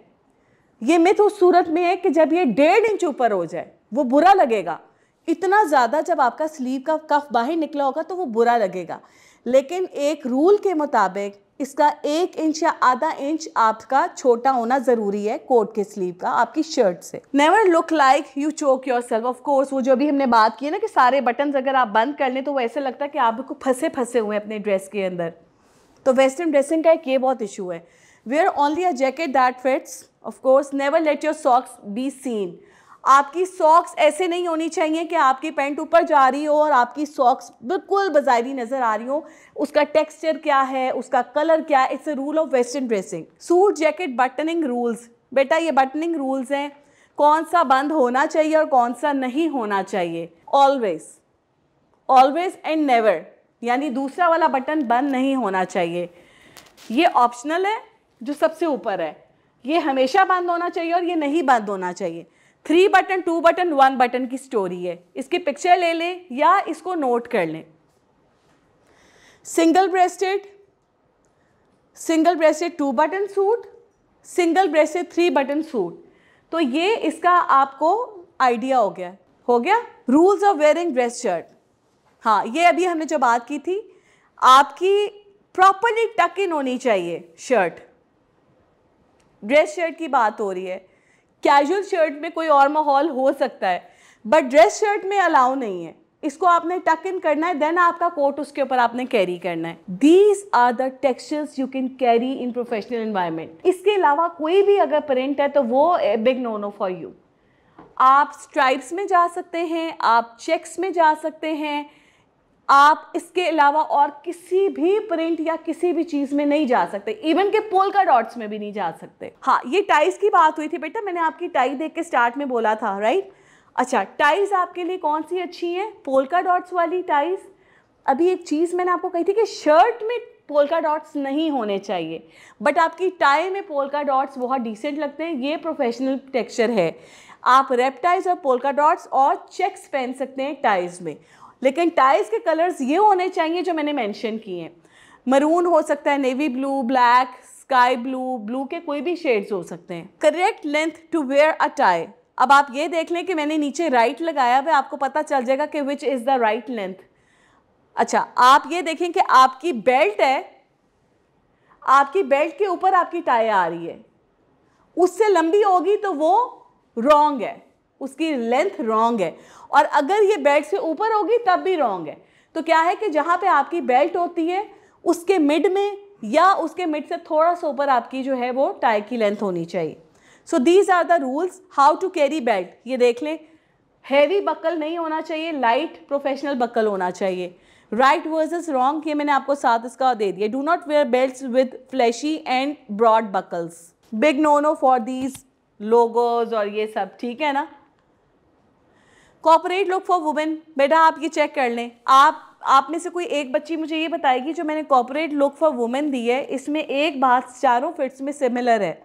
ये मिथ उस सूरत में है कि जब ये डेढ़ इंच ऊपर हो जाए वो बुरा लगेगा इतना ज़्यादा जब आपका स्लीव का कफ बाहर निकला होगा तो वो बुरा लगेगा लेकिन एक रूल के मुताबिक इसका एक इंच या आधा इंच आपका छोटा होना ज़रूरी है कोट के स्लीव का आपकी शर्ट से never look like you choke yourself of course वो जो भी हमने बात की है ना कि सारे बटन अगर आप बंद कर लें तो वो ऐसे लगता है कि आपको फंसे फंसे हुए हैं अपने ड्रेस के अंदर तो वेस्टर्न ड्रेसिंग का एक ये बहुत इशू है wear only a jacket that fits of course never let your socks be seen आपकी सॉक्स ऐसे नहीं होनी चाहिए कि आपकी पैंट ऊपर जा रही हो और आपकी सॉक्स बिल्कुल बाजारी नज़र आ रही हो उसका टेक्सचर क्या है उसका कलर क्या है it's a rule of western dressing suit jacket buttoning rules बेटा ये बटनिंग रूल्स हैं कौन सा बंद होना चाहिए और कौन सा नहीं होना चाहिए ऑलवेज ऑलवेज एंड नेवर यानी दूसरा वाला बटन बंद नहीं होना चाहिए ये ऑप्शनल है जो सबसे ऊपर है ये हमेशा बंद होना चाहिए और ये नहीं बंद होना चाहिए three button two button one button की स्टोरी है इसकी पिक्चर ले लें या इसको नोट कर लें single breasted single breasted two button suit single breasted three button suit तो ये इसका आपको आइडिया हो गया हो गया rules of wearing dress shirt हाँ ये अभी हमने जो बात की थी आपकी प्रॉपरली टक इन होनी चाहिए शर्ट ड्रेस शर्ट की बात हो रही है कैजुअल शर्ट में कोई और माहौल हो सकता है बट ड्रेस शर्ट में अलाउ नहीं है इसको आपने टक इन करना है देन आपका कोट उसके ऊपर आपने कैरी करना है these are the textures you can carry in professional environment इसके अलावा कोई भी अगर प्रिंट है तो वो big no no for you आप स्ट्राइप्स में जा सकते हैं आप चेक्स में जा सकते हैं आप इसके अलावा और किसी भी प्रिंट या किसी भी चीज में नहीं जा सकते इवन के पोल का डॉट्स में भी नहीं जा सकते हाँ ये टाइज की बात हुई थी बेटा मैंने आपकी टाई देख के स्टार्ट में बोला था राइट अच्छा टाइज आपके लिए कौन सी अच्छी है पोलका डॉट्स वाली टाइज अभी एक चीज़ मैंने आपको कही थी कि शर्ट में पोलका डॉट्स नहीं होने चाहिए बट आपकी टाई में पोलका डॉट्स बहुत डिसेंट लगते हैं ये प्रोफेशनल टेक्सचर है आप रेपटाइज और पोलका डॉट्स और चेक्स पहन सकते हैं टाइज में लेकिन टाइज के कलर्स ये होने चाहिए जो मैंने मेंशन किए हैं मरून हो सकता है navy blue black sky blue blue के कोई भी शेड्स हो सकते हैं correct length to wear a tie अब आप ये देख लें कि मैंने नीचे राइट right लगाया हुआ आपको पता चल जाएगा कि which is the right length अच्छा आप ये देखें कि आपकी बेल्ट है आपकी बेल्ट के ऊपर आपकी टाई आ रही है उससे लंबी होगी तो वो रॉन्ग है उसकी लेंथ रॉन्ग है और अगर ये बेल्ट से ऊपर होगी तब भी रॉन्ग है तो क्या है कि जहाँ पे आपकी बेल्ट होती है उसके मिड में या उसके मिड से थोड़ा सा ऊपर आपकी जो है वो टाई की लेंथ होनी चाहिए so these are the rules how to carry belt ये देख लें हैवी बकल नहीं होना चाहिए लाइट प्रोफेशनल बकल होना चाहिए राइट वर्सेस रॉन्ग ये मैंने आपको साथ इसका दे दिया do not wear belt with flashy and broad buckles big no no for these logos और ये सब ठीक है ना कॉपरेट लुक फॉर वुमेन बेटा आप ये चेक कर लें आप आप में से कोई एक बच्ची मुझे ये बताएगी जो मैंने कॉपरेट लुक फॉर वुमेन दी है इसमें एक बात चारों फिट्स में सिमिलर है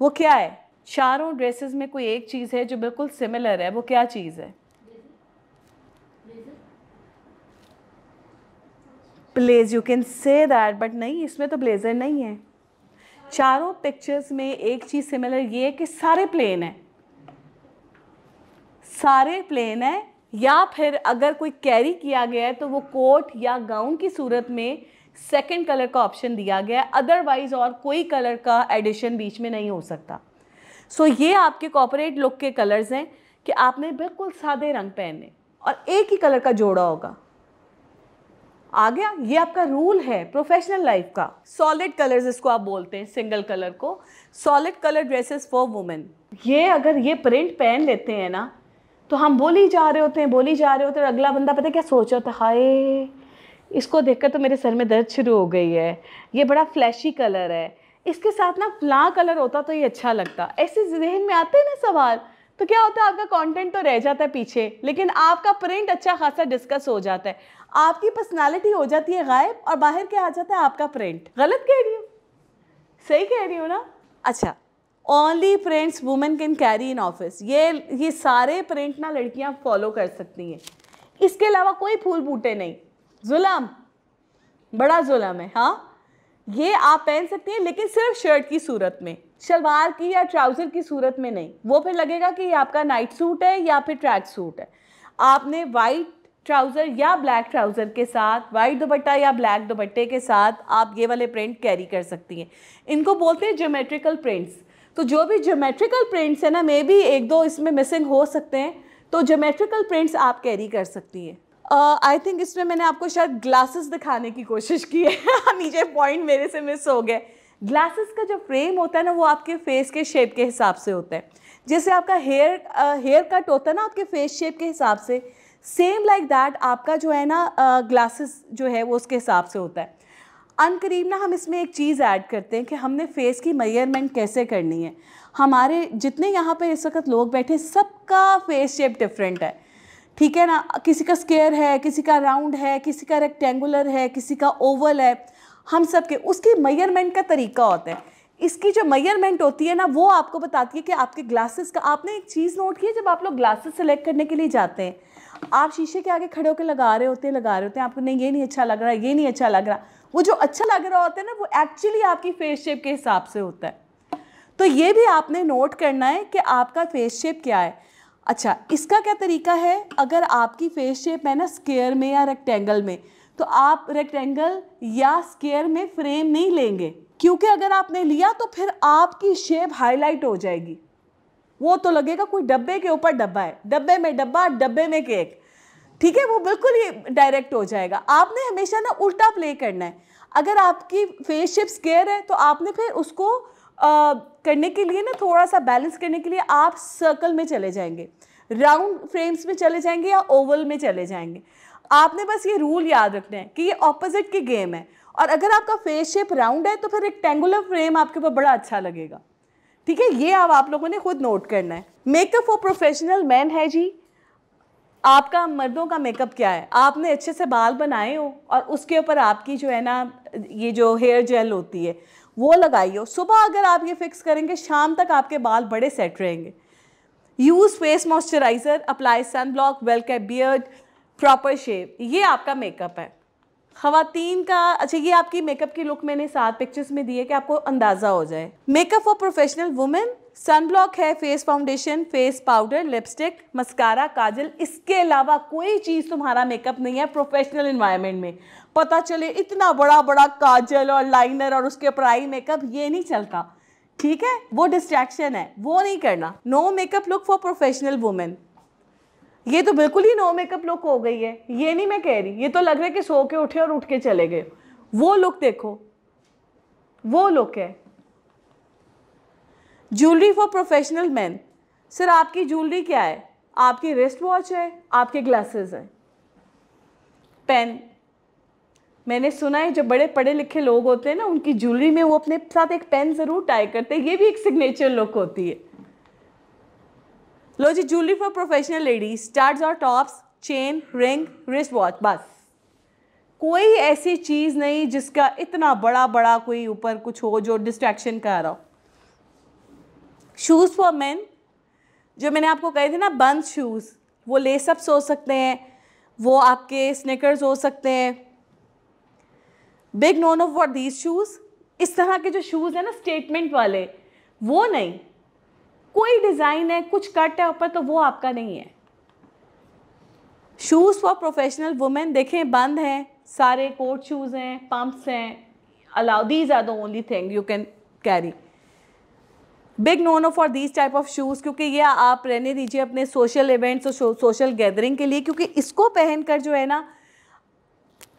वो क्या है चारों ड्रेसेस में कोई एक चीज़ है जो बिल्कुल सिमिलर है वो क्या चीज़ है pleats you can say that but नहीं इसमें तो ब्लेज़र नहीं है चारों पिक्चर्स में एक चीज़ सिमिलर ये है कि सारे प्लेन हैं सारे प्लेन है या फिर अगर कोई कैरी किया गया है तो वो कोट या गाउन की सूरत में सेकंड कलर का ऑप्शन दिया गया है अदरवाइज़ और कोई कलर का एडिशन बीच में नहीं हो सकता सो so, ये आपके कॉपरेट लुक के कलर्स हैं कि आपने बिल्कुल सादे रंग पहने और एक ही कलर का जोड़ा होगा आ गया ये आपका रूल है प्रोफेशनल लाइफ का सॉलिड कलर्स इसको आप बोलते हैं सिंगल कलर को solid colour dresses for women ये अगर ये प्रिंट पहन लेते हैं ना तो हम बोली जा रहे होते हैं बोली जा रहे होते हैं अगला बंदा पता क्या सोच रहा होता है हाय इसको देखकर तो मेरे सर में दर्द शुरू हो गई है ये बड़ा फ्लैशी कलर है इसके साथ ना फ्ला कलर होता तो ये अच्छा लगता ऐसे जहन में आते हैं ना सवाल तो क्या होता है आपका कंटेंट तो रह जाता है पीछे लेकिन आपका प्रिंट अच्छा खासा डिस्कस हो जाता है आपकी पर्सनालिटी हो जाती है गायब और बाहर क्या आ जाता है आपका प्रिंट गलत कह रही हूँ सही कह रही हूँ ना अच्छा only prints women can carry in office ये ये सारे प्रिंट ना लड़कियां फॉलो कर सकती हैं इसके अलावा कोई फूल बूटे नहीं जुलम बड़ा जुलम है हाँ ये आप पहन सकती हैं लेकिन सिर्फ शर्ट की सूरत में शलवार की या ट्राउज़र की सूरत में नहीं वो फिर लगेगा कि ये आपका नाइट सूट है या फिर ट्रैक सूट है आपने वाइट ट्राउज़र या ब्लैक ट्राउज़र के साथ वाइट दुपट्टा या ब्लैक दुपट्टे के साथ आप ये वाले प्रिंट कैरी कर सकती हैं इनको बोलते हैं जोमेट्रिकल प्रिंट्स तो जो भी जोमेट्रिकल प्रिंट्स हैं ना मे भी एक दो इसमें मिसिंग हो सकते हैं तो जोमेट्रिकल प्रिंट्स आप कैरी कर सकती हैं आई थिंक इसमें मैंने आपको शायद ग्लासेस दिखाने की कोशिश की है नीचे पॉइंट मेरे से मिस हो गए ग्लासेस का जो फ्रेम होता है ना वो आपके फेस के शेप के हिसाब से होता है जैसे आपका हेयर हेयर कट होता है ना आपके फेस शेप के हिसाब से सेम लाइक दैट आपका जो है ना ग्लासेस uh, जो है वो उसके हिसाब से होता है अन करीब ना हम इसमें एक चीज़ ऐड करते हैं कि हमने फेस की मेयरमेंट कैसे करनी है हमारे जितने यहाँ पर इस वक्त लोग बैठे सबका फेस शेप डिफरेंट है ठीक है ना किसी का स्केयर है किसी का राउंड है किसी का रेक्टेंगुलर है किसी का ओवल है हम सब के उसकी मैयरमेंट का तरीका होता है इसकी जो मैयरमेंट होती है ना वो आपको बताती है कि आपके ग्लासेस का आपने एक चीज़ नोट की है जब आप लोग ग्लासेस सेलेक्ट करने के लिए जाते हैं आप शीशे के आगे खड़े होकर लगा रहे होते हैं लगा रहे होते हैं आपको नहीं ये नहीं अच्छा लग रहा ये नहीं अच्छा लग रहा वो जो अच्छा लग रहा होता है ना वो एक्चुअली आपकी फेस शेप के हिसाब से होता है तो ये भी आपने नोट करना है कि आपका फेस शेप क्या है अच्छा इसका क्या तरीका है अगर आपकी फेस शेप है ना स्केयर में या रेक्टेंगल में तो आप रेक्टेंगल या स्केयर में फ्रेम नहीं लेंगे क्योंकि अगर आपने लिया तो फिर आपकी शेप हाईलाइट हो जाएगी वो तो लगेगा कोई डब्बे के ऊपर डब्बा है डब्बे में डब्बा डब्बे में केक ठीक है वो बिल्कुल ही डायरेक्ट हो जाएगा आपने हमेशा ना उल्टा प्ले करना है अगर आपकी फेस शेप स्केयर है तो आपने फिर उसको आ, करने के लिए ना थोड़ा सा बैलेंस करने के लिए आप सर्कल में चले जाएंगे राउंड फ्रेम्स में चले जाएंगे या ओवल में चले जाएंगे आपने बस ये रूल याद रखना है कि ये ऑपोजिट की गेम है और अगर आपका फेस शेप राउंड है तो फिर रेक्टेंगुलर फ्रेम आपके ऊपर बड़ा अच्छा लगेगा ठीक है ये अब आप, आप लोगों ने खुद नोट करना है मेकअप फॉर प्रोफेशनल मैन है जी आपका मर्दों का मेकअप क्या है आपने अच्छे से बाल बनाए हो और उसके ऊपर आपकी जो है ना ये जो हेयर जेल होती है वो लगाइए सुबह अगर आप ये फिक्स करेंगे शाम तक आपके बाल बड़े सेट रहेंगे use face moisturiser apply sun block well kept beard proper shape ये आपका मेकअप है खातन का अच्छा ये आपकी मेकअप की लुक मैंने सात पिक्चर्स में दी है कि आपको अंदाज़ा हो जाए makeup for professional women sunblock है face foundation face powder lipstick mascara kajal इसके अलावा कोई चीज़ तुम्हारा मेकअप नहीं है प्रोफेशनल इन्वायरमेंट में पता चले इतना बड़ा बड़ा काजल और लाइनर और उसके ऊपर आई मेकअप ये नहीं चलता ठीक है वो डिस्ट्रैक्शन है वो नहीं करना no makeup look for professional women ये तो बिल्कुल ही नो मेकअप लुक हो गई है ये नहीं मैं कह रही ये तो लग रहा है कि सो के उठे और उठ के चले गए वो लुक देखो वो लुक है jewellery for professional man sir आपकी ज्वेलरी क्या है आपकी रिस्ट वॉच है आपके ग्लासेस हैं पेन मैंने सुना है जो बड़े पढ़े लिखे लोग होते हैं ना उनकी ज्वेलरी में वो अपने साथ एक पेन ज़रूर टाई करते हैं ये भी एक सिग्नेचर लुक होती है लो जी jewellery for professional ladies start और tops chain ring wrist watch बस कोई ऐसी चीज़ नहीं जिसका इतना बड़ा बड़ा कोई ऊपर कुछ हो जो डिस्ट्रैक्शन का आ रहा हो शूज़ फॉर मेन जो मैंने आपको कहे थे ना बंद शूज़ वो लेसअप्स हो सकते हैं वो आपके स्निकर्स हो सकते हैं big none of for these shoes इस तरह के जो शूज़ हैं ना स्टेटमेंट वाले वो नहीं कोई डिज़ाइन है कुछ कट है ऊपर तो वो आपका नहीं है शूज़ फॉर प्रोफेशनल वुमेन देखें बंद हैं सारे कोट शूज़ हैं पम्प्स हैं allow these are the only thing you can carry big no no for these type of shoes क्योंकि ये आप रहने दीजिए अपने सोशल इवेंट्स और सोशल गैदरिंग के लिए क्योंकि इसको पहनकर जो है ना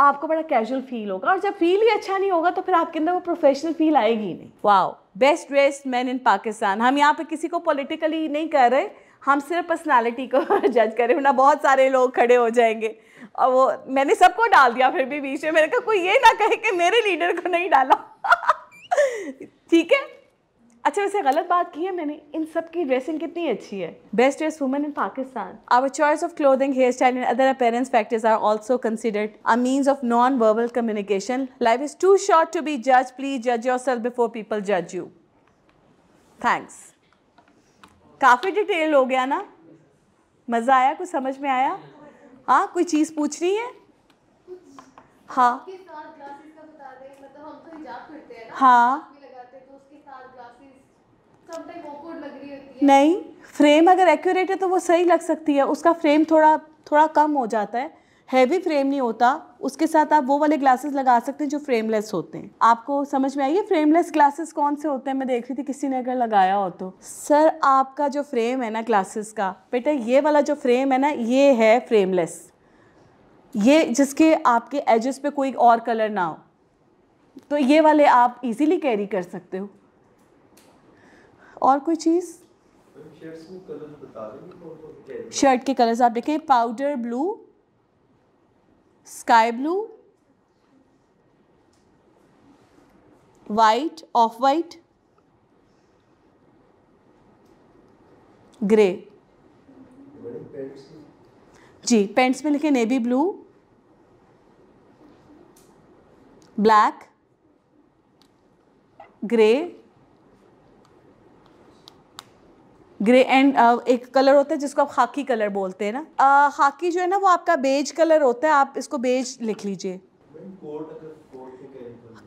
आपको बड़ा कैजुअल फील होगा और जब फील ही अच्छा नहीं होगा तो फिर आपके अंदर वो प्रोफेशनल फील आएगी ही नहीं wow best dressed man in Pakistan हम यहाँ पे किसी को पॉलिटिकली नहीं कर रहे हम सिर्फ पर्सनालिटी को जज कर हैं ना बहुत सारे लोग खड़े हो जाएंगे और वो मैंने सबको डाल दिया फिर भी बीच में मैंने कहा कोई ये ना कहे कि मेरे लीडर को नहीं डाला ठीक है अच्छा वैसे गलत बात की है मैंने इन सब की ड्रेसिंग कितनी अच्छी है best dress woman in Pakistan our choice of clothing hair style and other appearance factors are also considered a means of non verbal communication life is to short to be जज प्लीज जज your self before people जज you thanks काफ़ी detail हो गया ना मज़ा आया कुछ समझ में आया हाँ कोई चीज़ पूछनी है हाँ मतलब तो हाँ नहीं फ्रेम अगर एक्यूरेट है तो वो सही लग सकती है उसका फ्रेम थोड़ा थोड़ा कम हो जाता है हैवी फ्रेम नहीं होता उसके साथ आप वो वाले ग्लासेस लगा सकते हैं जो फ्रेमलेस होते हैं आपको समझ में आई है फ्रेमलेस ग्लासेस कौन से होते हैं मैं देख रही थी किसी ने अगर लगाया हो तो सर आपका जो फ्रेम है ना ग्लासेस का बेटा ये वाला जो फ्रेम है ना ये है फ्रेमलेस ये जिसके आपके एजेस पे कोई और कलर ना हो तो ये वाले आप इजीली कैरी कर सकते हो और कोई चीज़ शर्ट के कलर्स आप देखें powder blue sky blue white off white grey जी पेंट्स में लिखे navy blue black grey grey and एक कलर होता है जिसको आप खाकी कलर बोलते हैं ना आ, खाकी जो है ना वो आपका बेज कलर होता है आप इसको बेज लिख लीजिए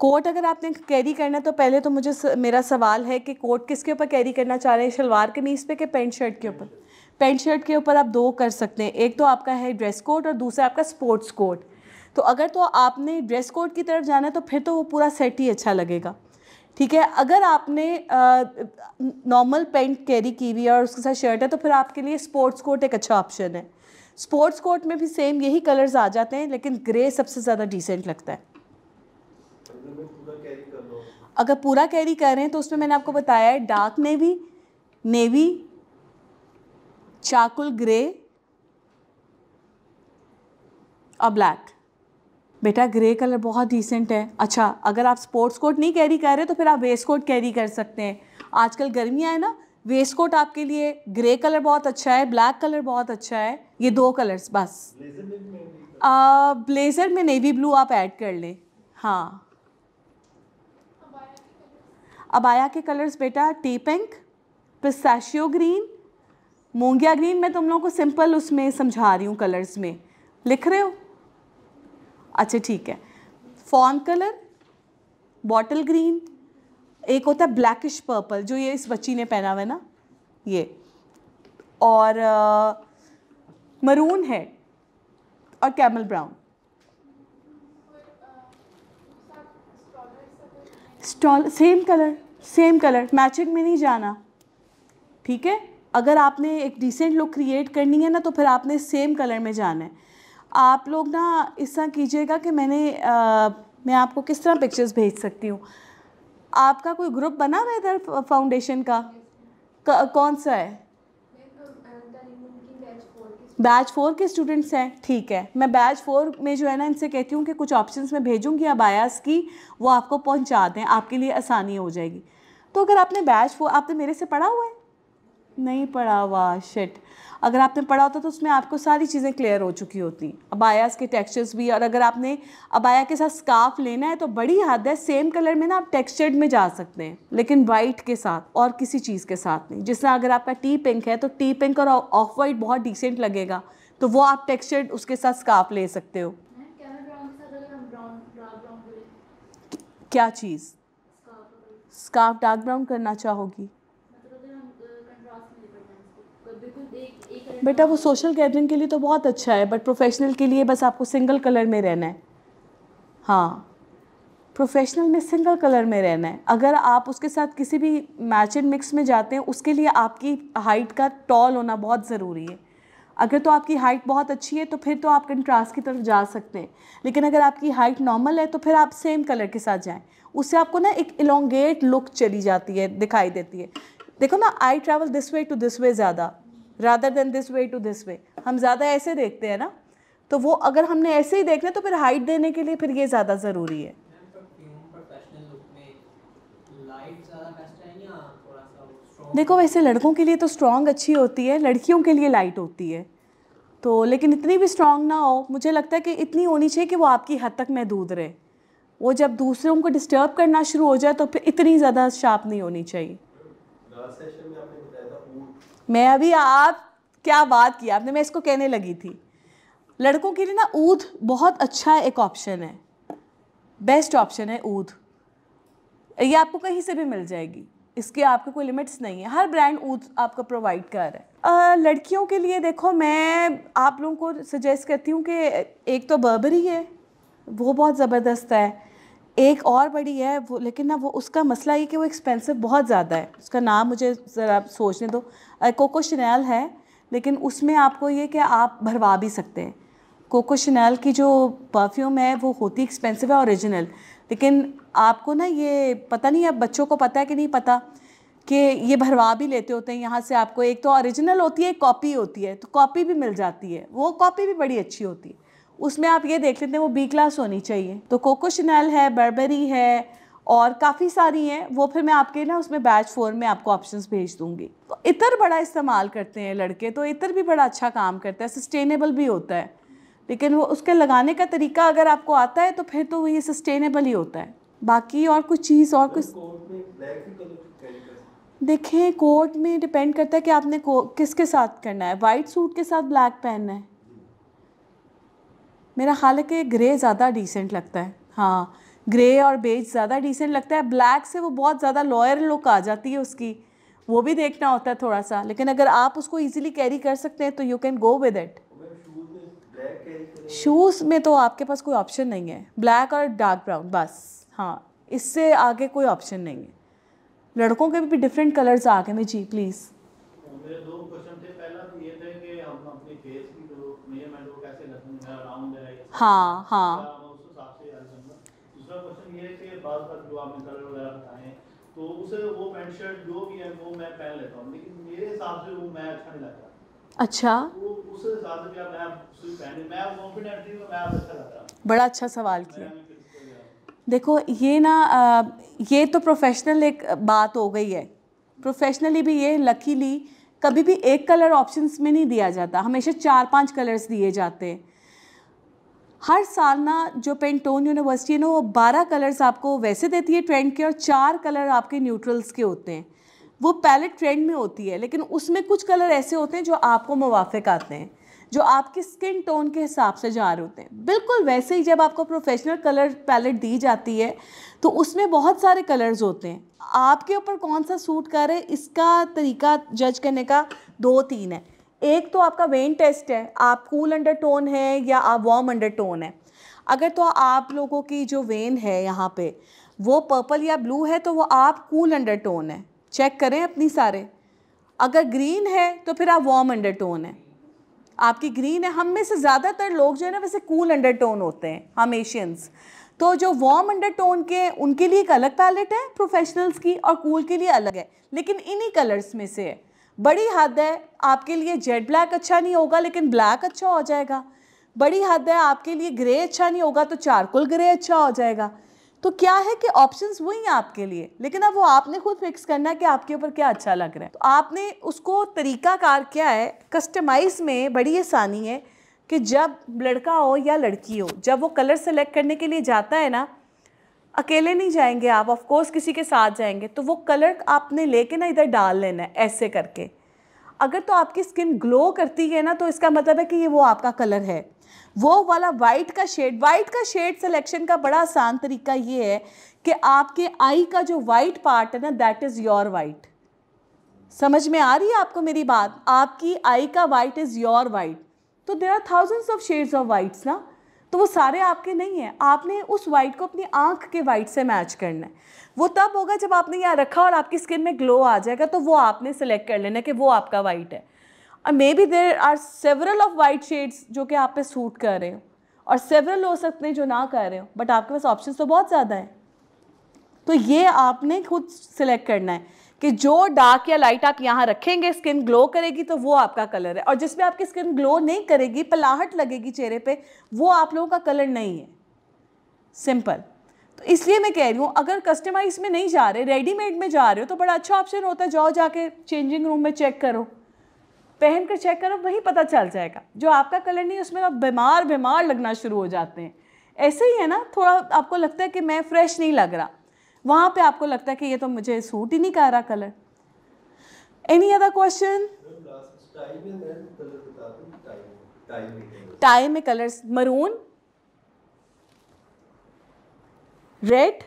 कोट अगर आपने कैरी करना तो पहले तो मुझे स, मेरा सवाल है कि कोट किसके ऊपर कैरी करना चाह रहे हैं शलवार कमीज़ पे कि पेंट शर्ट के ऊपर पेंट शर्ट के ऊपर आप दो कर सकते हैं एक तो आपका है ड्रेस कोड और दूसरा आपका स्पोर्ट्स कोड तो अगर तो आपने ड्रेस कोड की तरफ जाना है तो फिर तो वो पूरा सेट ही अच्छा लगेगा ठीक है अगर आपने नॉर्मल पेंट कैरी की हुई है और उसके साथ शर्ट है तो फिर आपके लिए स्पोर्ट्स कोट एक अच्छा ऑप्शन है स्पोर्ट्स कोट में भी सेम यही कलर्स आ जाते हैं लेकिन ग्रे सबसे ज़्यादा डिसेंट लगता है अगर पूरा कैरी कर रहे हैं तो उसमें मैंने आपको बताया है dark navy navy charcoal grey और ब्लैक बेटा ग्रे कलर बहुत डिसेंट है अच्छा अगर आप स्पोर्ट्स कोट नहीं कैरी कर रहे तो फिर आप वेस्ट कोट कैरी कर सकते हैं आजकल गर्मियाँ है ना वेस्ट कोट आपके लिए ग्रे कलर बहुत अच्छा है ब्लैक कलर बहुत अच्छा है ये दो कलर्स बस ब्लेज़र में नेवी ब्लू आप ऐड कर लें हाँ अबाया के कलर्स बेटा टी पिंक पिस्ताशियो ग्रीन मूंगिया ग्रीन मैं तुम लोगों को सिंपल उसमें समझा रही हूँ कलर्स में लिख रहे हो अच्छा ठीक है फॉर्म कलर बॉटल ग्रीन एक होता है ब्लैकिश पर्पल जो ये इस बच्ची ने पहना हुआ है ना ये और आ, मरून है और camel brown stole same colour same colour matching में नहीं जाना ठीक है अगर आपने एक डिसेंट लुक क्रिएट करनी है ना तो फिर आपने सेम कलर में जाना है आप लोग ना इस तरह कीजिएगा कि मैंने आ, मैं आपको किस तरह पिक्चर्स भेज सकती हूँ आपका कोई ग्रुप बना हुआ है इधर फाउंडेशन का कौन सा है बैच फोर के स्टूडेंट्स हैं ठीक है मैं बैच फोर में जो है ना इनसे कहती हूँ कि कुछ ऑप्शंस मैं भेजूँगी अब आयास की वो आपको पहुँचा दें आपके लिए आसानी हो जाएगी तो अगर आपने बैच फोर आपने मेरे से पढ़ा हुआ है नहीं पढ़ा हुआ शिट अगर आपने पढ़ा होता तो उसमें आपको सारी चीज़ें क्लियर हो चुकी होती अबायास के टेक्सचर्स भी और अगर आपने अबाया के साथ स्काफ लेना है तो बड़ी हद है सेम कलर में ना आप टेक्सचर्ड में जा सकते हैं लेकिन वाइट के साथ और किसी चीज़ के साथ नहीं जिस अगर आपका टी पिंक है तो टी पिंक और ऑफ वाइट बहुत डिसेंट लगेगा तो वो आप टेक्सचर्ड उसके साथ स्काफ ले सकते हो क्या चीज़ स्काफ डार्क ब्राउन करना चाहोगी बेटा वो सोशल गैदरिंग के लिए तो बहुत अच्छा है बट प्रोफेशनल के लिए बस आपको सिंगल कलर में रहना है हाँ प्रोफेशनल में सिंगल कलर में रहना है अगर आप उसके साथ किसी भी मैच एंड मिक्स में जाते हैं उसके लिए आपकी हाइट का टॉल होना बहुत ज़रूरी है अगर तो आपकी हाइट बहुत अच्छी है तो फिर तो आप कंट्रास्ट की तरफ जा सकते हैं लेकिन अगर आपकी हाइट नॉर्मल है तो फिर आप सेम कलर के साथ जाएं उससे आपको ना एक इलोंगेट लुक चली जाती है दिखाई देती है देखो ना I travel this way to this way ज़्यादा rather than this way to this way हम ज़्यादा ऐसे देखते हैं ना तो वो अगर हमने ऐसे ही देखना तो फिर हाइट देने के लिए फिर ये ज़्यादा ज़रूरी है देखो वैसे लड़कों के लिए तो स्ट्रॉन्ग अच्छी होती है लड़कियों के लिए लाइट होती है तो लेकिन इतनी भी स्ट्रांग ना हो मुझे लगता है कि इतनी होनी चाहिए कि वो आपकी हद तक महदूद रहे वो जब दूसरों को डिस्टर्ब करना शुरू हो जाए तो फिर इतनी ज़्यादा शार्प नहीं होनी चाहिए मैं अभी आप क्या बात की आपने मैं इसको कहने लगी थी लड़कों के लिए ना ऊद बहुत अच्छा एक ऑप्शन है बेस्ट ऑप्शन है ऊद ये आपको कहीं से भी मिल जाएगी इसके आपके कोई लिमिट्स नहीं है हर ब्रांड ऊद आपका प्रोवाइड कर रहा है लड़कियों के लिए देखो मैं आप लोगों को सजेस्ट करती हूँ कि एक तो बर्बरी है वो बहुत ज़बरदस्त है एक और बड़ी है वो लेकिन ना वो उसका मसला ये कि वो एक्सपेंसिव बहुत ज़्यादा है उसका नाम मुझे ज़रा सोचने दो कोको शनैल है लेकिन उसमें आपको ये कि आप भरवा भी सकते हैं कोको शनैल की जो परफ्यूम है वो होती एक्सपेंसिव है ओरिजिनल लेकिन आपको ना ये पता नहीं अब बच्चों को पता है कि नहीं पता कि ये भरवा भी लेते होते हैं यहाँ से आपको एक तो ओरिजिनल होती है एक कॉपी होती है तो कॉपी भी मिल जाती है वो कॉपी भी बड़ी अच्छी होती है उसमें आप ये देख लेते हैं वो बी क्लास होनी चाहिए तो कोको शनैल है बर्बरी है और काफ़ी सारी हैं वो फिर मैं आपके ना उसमें बैच फोर में आपको ऑप्शंस भेज दूंगी तो इतर बड़ा इस्तेमाल करते हैं लड़के तो इतर भी बड़ा अच्छा काम करता है सस्टेनेबल भी होता है लेकिन वो उसके लगाने का तरीका अगर आपको आता है तो फिर तो ये सस्टेनेबल ही होता है बाकी और कुछ चीज़ और कुछ देखें कोट में डिपेंड करता है कि आपने किसके साथ करना है वाइट सूट के साथ ब्लैक पहनना है मेरा ख्याल है कि ग्रे ज़्यादा डिसेंट लगता है हाँ ग्रे और बेज ज़्यादा डिसेंट लगता है ब्लैक से वो बहुत ज़्यादा लॉयर लुक आ जाती है उसकी वो भी देखना होता है थोड़ा सा लेकिन अगर आप उसको ईजिली कैरी कर सकते हैं तो you can go with it shoes में तो आपके पास कोई ऑप्शन नहीं है ब्लैक और डार्क ब्राउन बस हाँ इससे आगे कोई ऑप्शन नहीं है लड़कों के भी डिफरेंट कलर्स आ गए जी प्लीज़ तो तो, तो हाँ हाँ पास था जो आपने कलर वगैरह बताए तो उसे वो पैंट शर्ट जो भी है वो मैं पहन लेता हूँ लेकिन मेरे हिसाब से वो मैं अच्छा नहीं लगता अच्छा तो उस हिसाब से क्या मैं पहने मैं कॉन्फिडेंट थी मैं अच्छा लगता बड़ा अच्छा सवाल किया देखो ये ना ये तो प्रोफेशनल एक बात हो गई है प्रोफेशनली भी ये लकीली कभी भी एक कलर ऑप्शंस में नहीं दिया जाता हमेशा चार पांच कलर्स दिए जाते हैं हर साल ना जो पेंटोन यूनिवर्सिटी है ना वो बारह कलर्स आपको वैसे देती है ट्रेंड के और चार कलर आपके न्यूट्रल्स के होते हैं वो पैलेट ट्रेंड में होती है लेकिन उसमें कुछ कलर ऐसे होते हैं जो आपको मुवाफिक आते हैं जो आपकी स्किन टोन के हिसाब से जा रहे होते हैं बिल्कुल वैसे ही जब आपको प्रोफेशनल कलर पैलेट दी जाती है तो उसमें बहुत सारे कलर्स होते हैं आपके ऊपर कौन सा सूट करे इसका तरीका जज करने का दो तीन है एक तो आपका वेन टेस्ट है आप कूल अंडर टोन है या आप वार्म अंडर टोन है अगर तो आप लोगों की जो वेन है यहाँ पे वो पर्पल या ब्लू है तो वो आप कूल अंडर टोन है चेक करें अपनी सारे अगर ग्रीन है तो फिर आप वार्म अंडर टोन है आपकी ग्रीन है हम में से ज़्यादातर लोग जो है ना वैसे कूल अंडर टोन होते हैं हम एशियंस तो जो वार्म अंडर टोन के उनके लिए एक अलग पैलेट है प्रोफेशनल्स की और कूल के लिए अलग है लेकिन इन्हीं कलर्स में से है बड़ी हद है आपके लिए जेड ब्लैक अच्छा नहीं होगा लेकिन ब्लैक अच्छा हो जाएगा बड़ी हद है आपके लिए ग्रे अच्छा नहीं होगा तो चारकोल ग्रे अच्छा हो जाएगा तो क्या है कि ऑप्शंस वही हैं आपके लिए लेकिन अब वो आपने खुद फिक्स करना है कि आपके ऊपर क्या अच्छा लग रहा है तो आपने उसको तरीका कार क्या है कस्टमाइज़ में बड़ी आसानी है कि जब लड़का हो या लड़की हो जब वो कलर सेलेक्ट करने के लिए जाता है ना अकेले नहीं जाएंगे आप ऑफ कोर्स किसी के साथ जाएंगे तो वो कलर आपने लेके ना इधर डाल लेना है ऐसे करके अगर तो आपकी स्किन ग्लो करती है ना तो इसका मतलब है कि ये वो आपका कलर है वो वाला वाइट का शेड वाइट का शेड सिलेक्शन का बड़ा आसान तरीका ये है कि आपके आई का जो वाइट पार्ट है ना दैट इज़ योर वाइट समझ में आ रही है आपको मेरी बात आपकी आई का वाइट इज़ योर वाइट तो there are thousands of shades of whites ना तो वो सारे आपके नहीं हैं आपने उस वाइट को अपनी आँख के वाइट से मैच करना है वो तब होगा जब आपने यहाँ रखा और आपकी स्किन में ग्लो आ जाएगा तो वो आपने सेलेक्ट कर लेना कि वो आपका वाइट है और maybe there are several of white shades जो कि आप पे सूट कर रहे हो और सेवरल हो सकते हैं जो ना कर रहे हो बट आपके पास ऑप्शन तो बहुत ज़्यादा है तो ये आपने खुद सेलेक्ट करना है कि जो डार्क या लाइट आप यहाँ रखेंगे स्किन ग्लो करेगी तो वो आपका कलर है और जिसमें आपकी स्किन ग्लो नहीं करेगी पलाहट लगेगी चेहरे पे वो आप लोगों का कलर नहीं है सिंपल तो इसलिए मैं कह रही हूँ अगर कस्टमाइज में नहीं जा रहे रेडीमेड में जा रहे हो तो बड़ा अच्छा ऑप्शन होता है जाओ जाके चेंजिंग रूम में चेक करो पहन कर चेक करो वही पता चल जाएगा जो आपका कलर नहीं है उसमें आप बीमार बीमार लगना शुरू हो जाते हैं ऐसे ही है ना थोड़ा आपको लगता है कि मैं फ्रेश नहीं लग रहा वहां पे आपको लगता है कि ये तो मुझे सूट ही नहीं कर रहा colour any other question tie में colour maroon red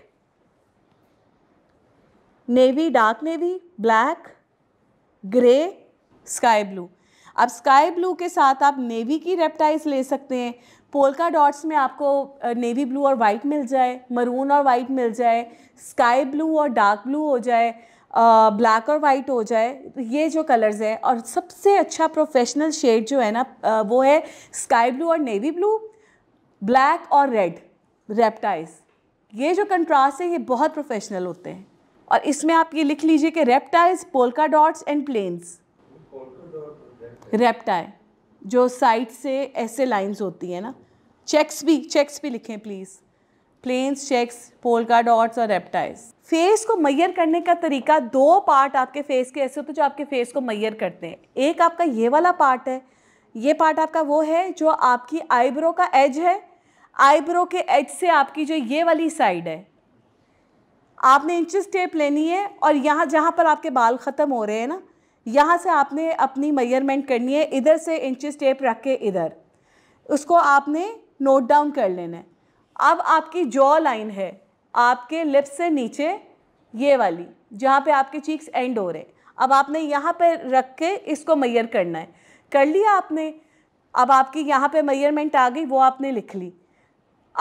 navy dark navy black grey sky blue अब स्काई ब्लू के साथ आप नेवी की रेप्टाइज ले सकते हैं पोलका डॉट्स में आपको नेवी ब्लू और वाइट मिल जाए मरून और वाइट मिल जाए स्काई ब्लू और डार्क ब्लू हो जाए ब्लैक और वाइट हो जाए ये जो कलर्स हैं और सबसे अच्छा प्रोफेशनल शेड जो है ना वो है स्काई ब्लू और नेवी ब्लू ब्लैक और रेड रेप्टाइज ये जो कंट्रास्ट है ये बहुत प्रोफेशनल होते हैं और इसमें आप ये लिख लीजिए कि rep ties polka dots and plains reptile जो साइड से ऐसे लाइंस होती है ना चेक्स भी चेक्स भी लिखें please plains checks polka dots और रेप्टाइज फेस को मैयर करने का तरीका दो पार्ट आपके फेस के ऐसे होते हैं जो आपके फेस को मैयर करते हैं एक आपका ये वाला पार्ट है ये पार्ट आपका वो है जो आपकी आईब्रो का एज है आईब्रो के एज से आपकी जो ये वाली साइड है आपने इंचेस टेप लेनी है और यहाँ जहाँ पर आपके बाल ख़त्म हो रहे हैं ना यहाँ से आपने अपनी मेयरमेंट करनी है इधर से इंचेस टेप रख के इधर उसको आपने नोट डाउन कर लेना है अब आपकी जॉ लाइन है आपके लिप्स से नीचे ये वाली जहाँ पे आपके चीक्स एंड हो रहे हैं अब आपने यहाँ पर रख के इसको मैयर करना है कर लिया आपने अब आपकी यहाँ पे मैयरमेंट आ गई वो आपने लिख ली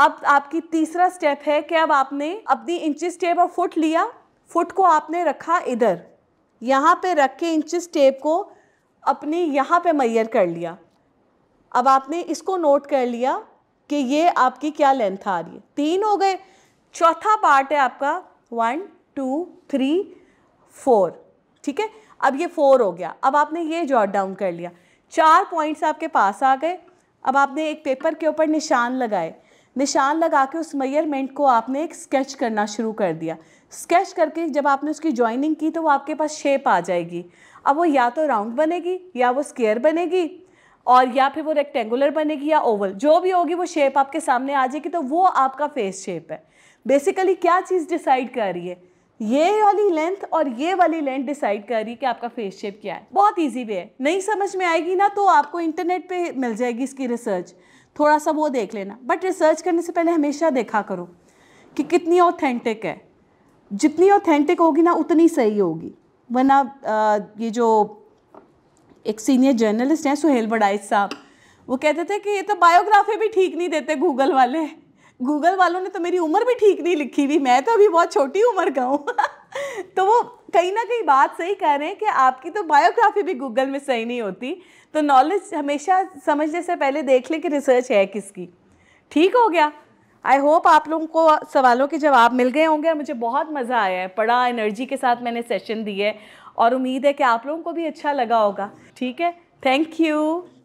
अब आपकी तीसरा स्टेप है कि अब आपने अपनी इंचेस टेप और फुट लिया फुट को आपने रखा इधर यहाँ पे रख के इंचिस टेप को अपने यहाँ पे मैयर कर लिया अब आपने इसको नोट कर लिया कि ये आपकी क्या लेंथ आ रही है तीन हो गए चौथा पार्ट है आपका वन टू थ्री फोर ठीक है अब ये फोर हो गया अब आपने ये जॉट डाउन कर लिया चार पॉइंट्स आपके पास आ गए अब आपने एक पेपर के ऊपर निशान लगाए निशान लगा के उस मैयरमेंट को आपने एक स्केच करना शुरू कर दिया स्केच करके जब आपने उसकी ज्वाइनिंग की तो वो आपके पास शेप आ जाएगी अब वो या तो राउंड बनेगी या वो स्केयर बनेगी और या फिर वो रेक्टेंगुलर बनेगी या ओवल जो भी होगी वो शेप आपके सामने आ जाएगी तो वो आपका फेस शेप है बेसिकली क्या चीज़ डिसाइड कर रही है ये वाली लेंथ और ये वाली लेंथ डिसाइड कर रही है कि आपका फेस शेप क्या है बहुत इजी वे है नहीं समझ में आएगी ना तो आपको इंटरनेट पे मिल जाएगी इसकी रिसर्च थोड़ा सा वो देख लेना बट रिसर्च करने से पहले हमेशा देखा करो कि कितनी ऑथेंटिक है जितनी ऑथेंटिक होगी ना उतनी सही होगी वरना ये जो एक सीनियर जर्नलिस्ट हैं सुहेल बड़ाइज साहब वो कहते थे कि ये तो बायोग्राफी भी ठीक नहीं देते गूगल वाले गूगल वालों ने तो मेरी उम्र भी ठीक नहीं लिखी हुई मैं तो अभी बहुत छोटी उम्र का हूँ तो वो कहीं ना कहीं बात सही कह रहे हैं कि आपकी तो बायोग्राफी भी गूगल में सही नहीं होती तो नॉलेज हमेशा समझने से पहले देख लें कि रिसर्च है किसकी ठीक हो गया आई होप आप लोगों को सवालों के जवाब मिल गए होंगे और मुझे बहुत मज़ा आया है बड़ा एनर्जी के साथ मैंने सेशन दी है और उम्मीद है कि आप लोगों को भी अच्छा लगा होगा ठीक है थैंक यू